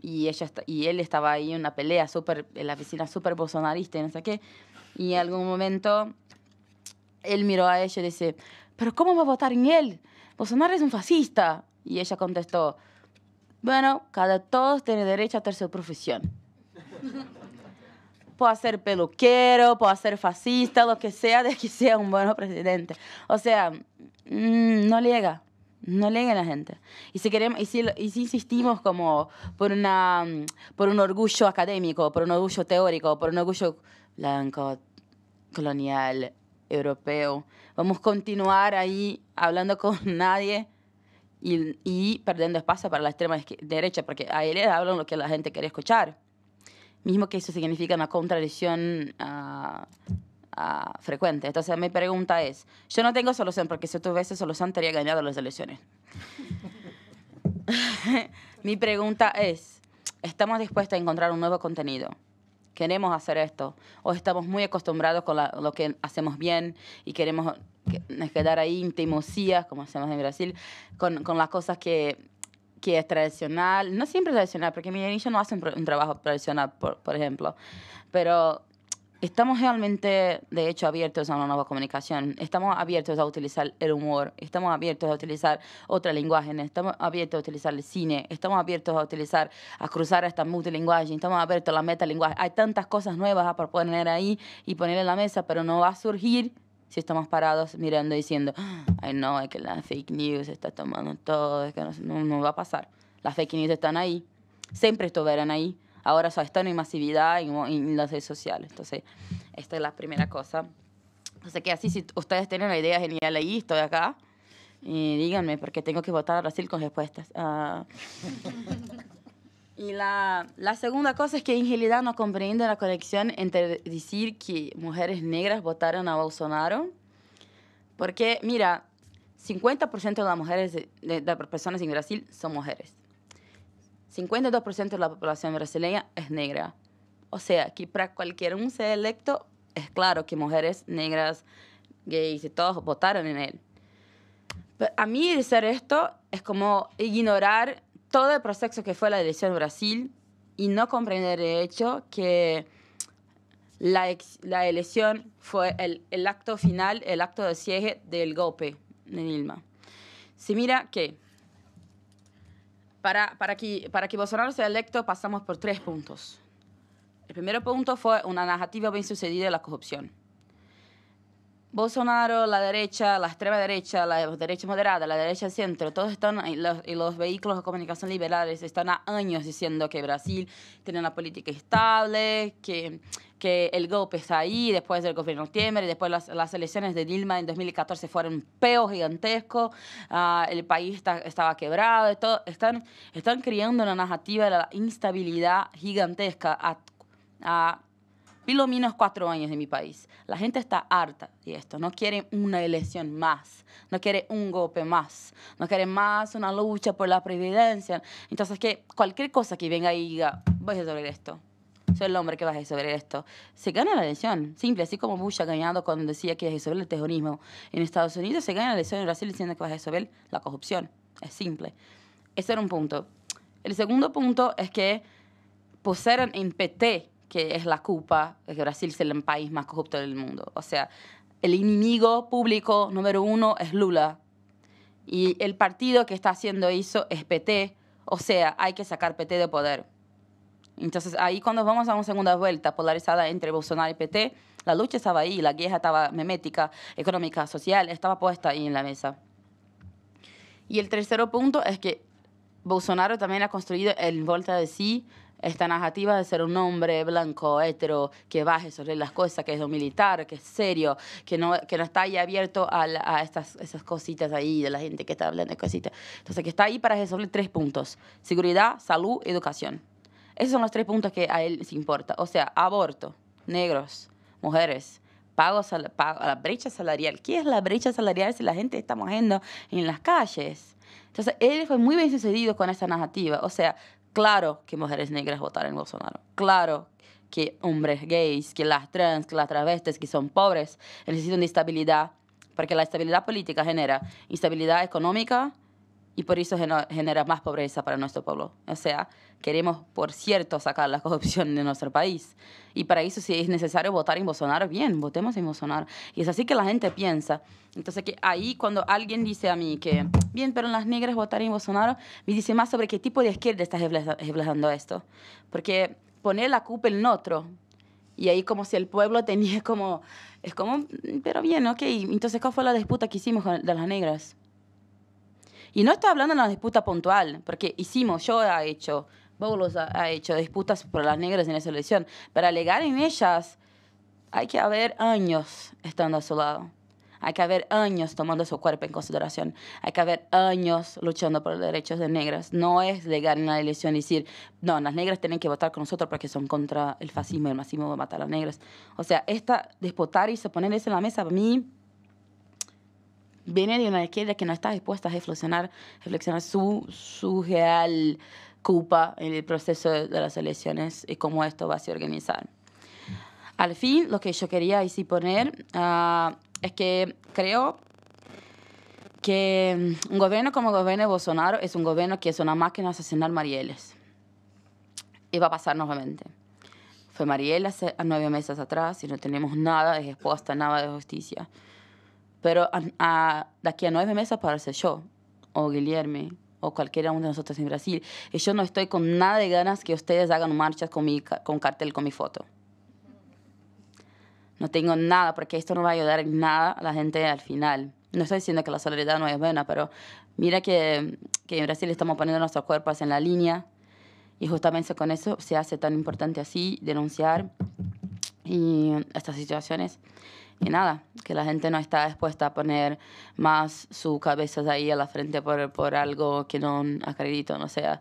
y, ella, y él estaba ahí en una pelea, super, en la vecina súper bolsonarista y no sé qué. Y en algún momento él miró a ella y dice, ¿pero cómo va a votar en él? Bolsonaro es un fascista. Y ella contestó, bueno, cada todos tiene derecho a hacer su profesión. <laughs> puedo ser peluquero, puedo ser fascista, lo que sea, de que sea un buen presidente. O sea, mm, no llega, no llega a la gente. Y si, queremos, y si, y si, insistimos como por, una, mm, por un orgullo académico, por un orgullo teórico, por un orgullo blanco, colonial europeo. Vamos a continuar ahí hablando con <laughs> nadie y, perdiendo espacio para la extrema derecha, porque ahí les hablan lo que la gente quiere escuchar. Mismo que eso significa una contradicción ah, ah, frecuente. Entonces mi pregunta es, yo no tengo solución, porque si tuviese solución, habría ganado las elecciones. <laughs> mi pregunta es, ¿estamos dispuestos a encontrar un nuevo contenido? queremos hacer esto, o estamos muy acostumbrados con lo que hacemos bien y queremos quedar ahí íntimosías como hacemos en Brasil, con, con las cosas que, que es tradicional, no siempre tradicional, porque mi niño no hace un, trabajo tradicional, por, por, ejemplo, pero Estamos realmente, de hecho, abiertos a una nueva comunicación. Estamos abiertos a utilizar el humor. Estamos abiertos a utilizar otra lenguaje. Estamos abiertos a utilizar el cine. Estamos abiertos a utilizar, a cruzar esta multilinguaje. Estamos abiertos a la metalinguaje. Hay tantas cosas nuevas para poner ahí y poner en la mesa, pero no va a surgir si estamos parados mirando y diciendo, ay no, es que la fake news está tomando todo, es que no, no va a pasar. Las fake news están ahí. Siempre estuvieron ahí ahora su están en masividad en, las redes sociales. Entonces, esta es la primera cosa. sé que así si ustedes tienen una idea genial ahí, estoy acá. díganme, porque tengo que votar a Brasil con respuestas. Ah. <laughs> y la, segunda cosa es que en realidad no comprende la conexión entre decir que mujeres negras votaron a Bolsonaro, porque mira, 50% de las mujeres, personas en Brasil son mujeres. 52% de la población brasileña es negra. O sea, que para cualquier un ser electo, es claro que mujeres negras, gays y todos votaron en él. Pero a mí decir esto es como ignorar todo el proceso que fue la elección en Brasil y no comprender el hecho que la, elección fue el, acto final, el acto de cierre del golpe de Nilma. Se mira que para, que, para que Bolsonaro sea electo pasamos por tres puntos. El primer punto fue una narrativa bien sucedida de la corrupción. Bolsonaro, la derecha, la extrema derecha, la derecha moderada, la derecha centro, todos están, y los, y los, vehículos de comunicación liberales están a años diciendo que Brasil tiene una política estable, que, que el golpe está ahí, después del gobierno Temer, después las, elecciones de Dilma en 2014 fueron un peo gigantesco, ah, el país estaba quebrado, y todo, están, están creando una narrativa de la instabilidad gigantesca a, a o menos cuatro años de mi país. La gente está harta de esto. No quiere una elección más. No quiere un golpe más. No quiere más una lucha por la previdencia. Entonces, que cualquier cosa que venga y diga, voy a resolver esto. Soy el hombre que va a resolver esto. Se gana la elección. Simple, así como Bush ha ganado cuando decía que iba a resolver el terrorismo en Estados Unidos, se gana la elección en Brasil diciendo que va a resolver la corrupción. Es simple. Ese era un punto. El segundo punto es que pusieron en PT que es la culpa de que Brasil sea el país más corrupto del mundo. O sea, el enemigo público número uno es Lula. Y el partido que está haciendo eso es PT. O sea, hay que sacar PT de poder. Entonces, ahí cuando vamos a una segunda vuelta polarizada entre Bolsonaro y PT, la lucha estaba ahí, la guerra estaba memética, económica, social, estaba puesta ahí en la mesa. Y el tercer punto es que Bolsonaro también ha construido el Volta de sí esta narrativa de ser un hombre blanco, hetero, que baje sobre las cosas, que es un militar, que es serio, que no, que no está ahí abierto a, a estas esas cositas ahí de la gente que está hablando de cositas. Entonces, que está ahí para resolver tres puntos. Seguridad, salud, educación. Esos son los tres puntos que a él le importa. O sea, aborto, negros, mujeres, pagos a la brecha salarial. ¿Qué es la brecha salarial si la gente está muriendo en las calles? Entonces, él fue muy bien sucedido con esa narrativa. O sea, Claro que mujeres negras votaron en Bolsonaro. Claro que hombres gays, que las trans, que las travestis, que son pobres, necesitan de estabilidad, porque la estabilidad política genera estabilidad económica, y por eso genera más pobreza para nuestro pueblo. O sea, queremos, por cierto, sacar la <laughs> corrupción de nuestro país. Y para eso, si es necesario votar en Bolsonaro, bien, votemos en Bolsonaro. Y es así que la gente piensa. Entonces, que ahí cuando alguien dice a mí que, bien, pero las negras votar en Bolsonaro, me dice más sobre qué tipo de izquierda estás desplazando esto. Porque poner la culpa en otro, y ahí como si el pueblo tenía como, es como, mm, pero bien, ok, entonces, ¿cuál fue la disputa que hicimos de las negras? Y no estoy hablando de una disputa puntual, porque hicimos, yo ha hecho, Boulos ha, hecho disputas por las negras en esa elección. Para alegar en ellas hay que haber años estando a su lado. Hay que haber años tomando su cuerpo en consideración. Hay que haber años luchando por los derechos de negras. No es llegar en la elección y decir, no, las negras tienen que votar con nosotros porque son contra el fascismo y el fascismo va a matar a las negras. O sea, esta, despotar y poner eso en la mesa, para mí, viene de una izquierda que no está dispuesta a reflexionar, su, su real culpa en el proceso de las elecciones y cómo esto va a se organizar. Al fin, lo que yo quería sí poner ah, es que creo que mm, un gobierno como el gobierno de Bolsonaro es un gobierno que es una máquina de asesinar Marieles. Y va a pasar nuevamente. Fue mariela hace nueve meses atrás y no tenemos nada de respuesta, nada de justicia. Pero a, ah, ah, de aquí a nueve meses ser yo, o Guillerme, o cualquiera uno de nosotros en Brasil. Y yo no estoy con nada de ganas que ustedes hagan marchas con, mi, con cartel, con mi foto. No tengo nada, porque esto no va a ayudar nada a la gente al final. No estoy diciendo que la solidaridad no es buena, pero mira que, que en Brasil estamos poniendo nuestros cuerpos en la línea y justamente con eso se hace tan importante así denunciar estas situaciones y nada, que la gente no está dispuesta a poner más su cabeza ahí a la frente por, por algo que no acredito, no sea.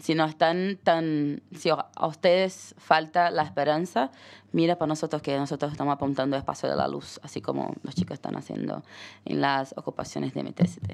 Si no están tan, si a ustedes falta la esperanza, mira para nosotros que nosotros estamos apuntando espacio de la luz, así como los chicos están haciendo en las ocupaciones de MTST.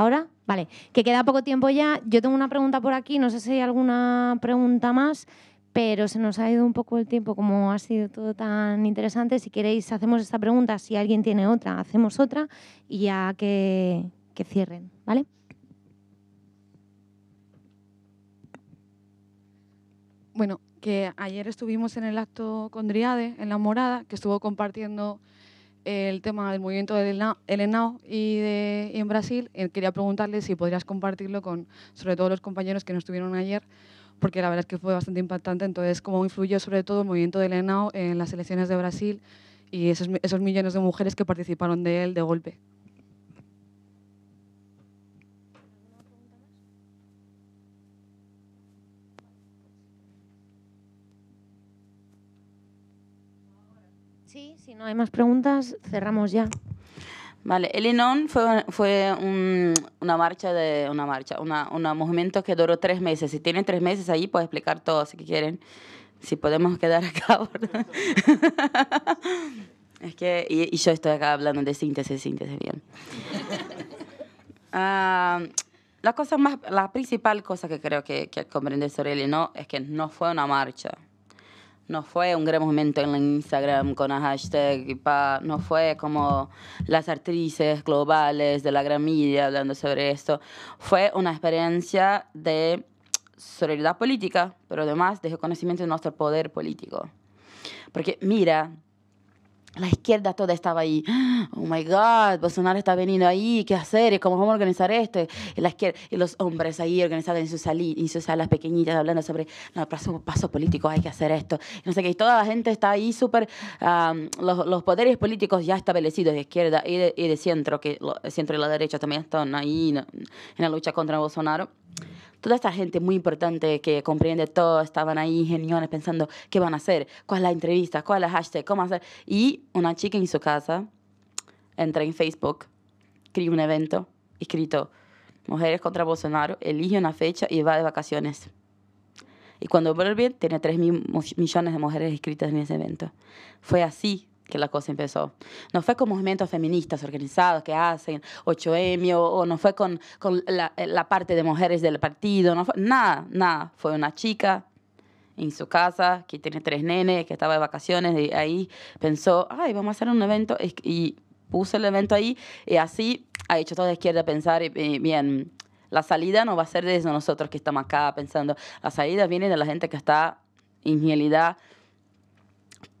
¿Ahora? Vale, que queda poco tiempo ya. Yo tengo una pregunta por aquí, no sé si hay alguna pregunta más, pero se nos ha ido un poco el tiempo, como ha sido todo tan interesante. Si queréis, hacemos esta pregunta, si alguien tiene otra, hacemos otra y ya que, cierren, ¿vale? Bueno, que ayer estuvimos en el acto con Driade, en La Morada, que estuvo compartiendo el tema del movimiento del ENAO y, de, en Brasil, eh, quería preguntarle si podrías compartirlo con, sobre todo, los compañeros que no estuvieron ayer, porque la verdad es que fue bastante impactante. Entonces, cómo influyó, sobre todo, el movimiento del ENAO en las elecciones de Brasil y esos, esos millones de mujeres que participaron de él de golpe. no hay más preguntas, cerramos ya. Vale, el Inón fue, una marcha, de una marcha, un movimiento que duró tres meses. Si tienen tres meses allí, puedo explicar todo si quieren. Si podemos quedar acá. <laughs> es que, y, yo estoy acá hablando de síntesis, síntesis, bien. Ah, la, cosa más, la principal cosa que creo que, que sobre el Inón es que no fue una marcha no fue un gran momento en Instagram con la hashtag y pa, no fue como las actrices globales de la gran media hablando sobre esto. Fue una experiencia de solidaridad política, pero además de reconocimiento de nuestro poder político. Porque mira, la izquierda toda estaba ahí. Oh my God, Bolsonaro está venido ahí, ¿qué hacer? ¿Cómo vamos a organizar esto? Y, la izquierda, y los hombres ahí organizados en sus, sali, salas pequeñitas hablando sobre no, paso, paso político, hay que hacer esto. Y no sé qué, y toda la gente está ahí súper. los, poderes políticos ya establecidos de izquierda y de, y de centro, que el centro y la derecha también están ahí en la lucha contra Bolsonaro toda esta gente muy importante que comprende todo, estaban ahí ingeniones pensando qué van a hacer, cuál es la entrevista, cuál es la hashtag, cómo hacer. Y una chica en su casa entra en Facebook, crea un evento escrito Mujeres contra Bolsonaro, elige una fecha y va de vacaciones. Y cuando vuelve, tiene 3 millones de mujeres inscritas en ese evento. Fue así que la cosa empezó. No fue con movimientos feministas organizados que hacen 8M o, no fue con, con eh, la, parte de mujeres del partido, no nada, nada. Fue una chica en su casa que tiene tres nenes, que estaba de vacaciones y ahí pensó, ay, vamos a hacer un evento y, puse puso el evento ahí y así ha hecho toda la izquierda pensar, eh, eh, bien, la salida no va a ser eso nosotros que estamos acá pensando, la salida viene de la gente que está en realidad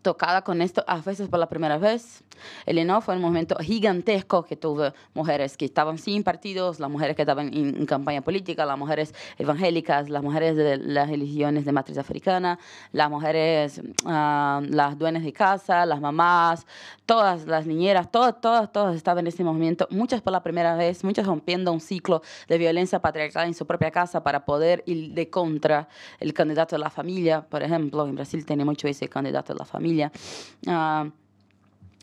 tocada con esto, a veces por la primera vez. El no fue un momento gigantesco que tuve mujeres que estaban sin partidos, las mujeres que estaban en, campaña política, las mujeres evangélicas, las mujeres de las religiones de matriz africana, las mujeres, ah, las dueñas de casa, las mamás, todas las niñeras, todas, todas, todas estaban en ese movimiento, muchas por la primera vez, muchas rompiendo un ciclo de violencia patriarcal en su propia casa para poder ir de contra el candidato de la familia, por ejemplo, en Brasil tiene mucho ese candidato de la familia Ah,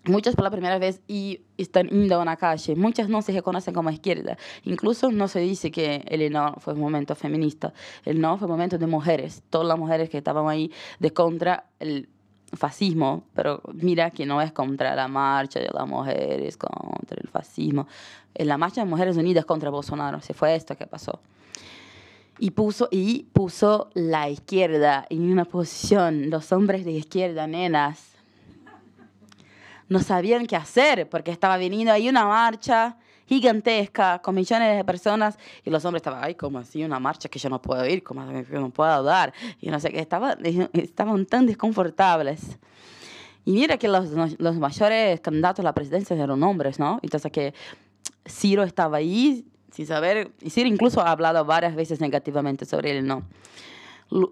muchas por la primera vez y están indo a la calle. Muchas no se reconocen como izquierda. Incluso no se dice que el no fue un momento feminista. El no fue un momento de mujeres. Todas las mujeres que estaban ahí de contra el fascismo, pero mira que no es contra la marcha de las mujeres, contra el fascismo. En la marcha de Mujeres Unidas contra Bolsonaro, se fue esto que pasó y puso, y puso la izquierda en una posición. Los hombres de izquierda, nenas, no sabían qué hacer porque estaba viniendo ahí una marcha gigantesca con millones de personas y los hombres estaban, ay, ¿cómo así? Una marcha que yo no puedo ir, como así no puedo dar? Y no sé qué, estaban, estaban tan desconfortables. Y mira que los, los mayores candidatos a la presidencia eran hombres, ¿no? Entonces que Ciro estaba ahí sin saber, y incluso ha hablado varias veces negativamente sobre él, ¿no?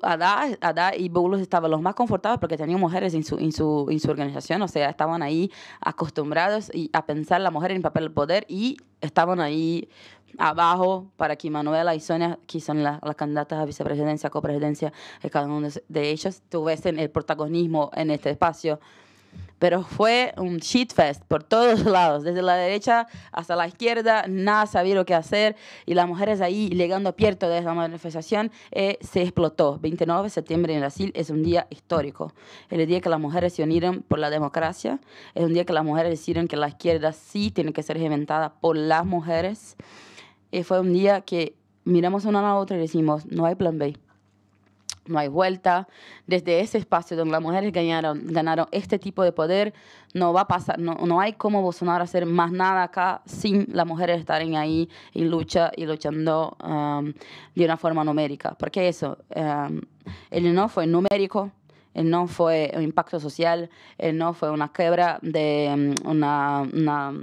Adá, y Boulos estaban los más confortables porque tenían mujeres en su, en, su, en su organización, o sea, estaban ahí acostumbrados y a pensar la mujer en papel del poder y estaban ahí abajo para que Manuela y Sonia, que son las candidatas a vicepresidencia, copresidencia, cada uno de ellas tuviesen el protagonismo en este espacio pero fue un shitfest por todos <laughs> lados, desde la derecha hasta la izquierda, nada sabía lo que hacer y las mujeres ahí llegando a Pierto desde la manifestación eh, se explotó. 29 de septiembre en Brasil es un día histórico, Es el día que las mujeres se unieron por la democracia, es un día que las mujeres decidieron que la izquierda sí tiene que ser inventada por las mujeres. Y eh, fue un día que miramos una a la otra y decimos, no hay plan B no hay vuelta. Desde ese espacio donde las mujeres ganaron, ganaron este tipo de poder, no va a pasar, no, hay cómo Bolsonaro hacer más nada acá sin las mujeres estarem ahí en lucha y luchando um, de una forma numérica. Porque eso, um, él no fue numérico, él no fue un impacto social, él no fue una quebra de um, una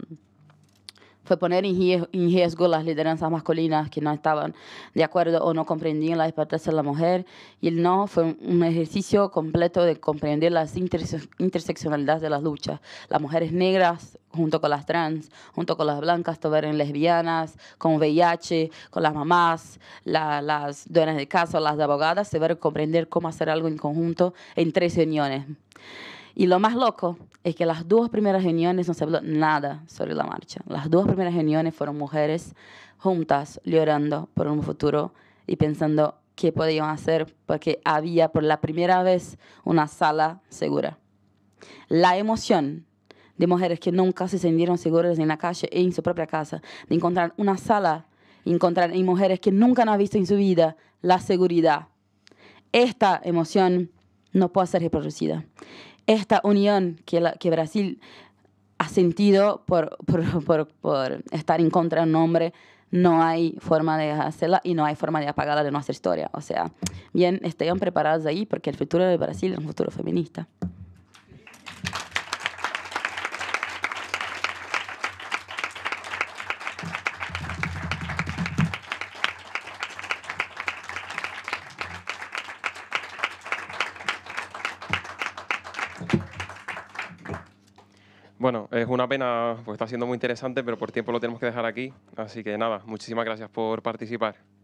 fue poner en riesgo las lideranzas masculinas que no estaban de acuerdo o no comprendían la importancia de la mujer. Y el no fue un ejercicio completo de comprender las interseccionalidades de las luchas. Las mujeres negras junto con las trans, junto con las blancas, tuvieron lesbianas, con VIH, con las mamás, las dueñas de casa, las abogadas, se a comprender cómo hacer algo en conjunto en tres uniones. Y lo más loco es que las dos primeras reuniones no se habló nada sobre la marcha. Las dos primeras reuniones fueron mujeres juntas llorando por un futuro y pensando qué podían hacer porque había por la primera vez una sala segura. La emoción de mujeres que nunca se sintieron seguras en la calle y en su propia casa, de encontrar una sala, encontrar en mujeres que nunca han visto en su vida la seguridad. Esta emoción no puede ser reproducida esta unión que, Brasil ha sentido por, estar en contra de un hombre, no hay forma de hacerla y no hay forma de apagarla de nuestra historia. O sea, bien, estén preparados ahí porque el futuro de Brasil es un futuro feminista. Bueno, es una pena, pues está siendo muy interesante, pero por tiempo lo tenemos que dejar aquí. Así que nada, muchísimas gracias por participar.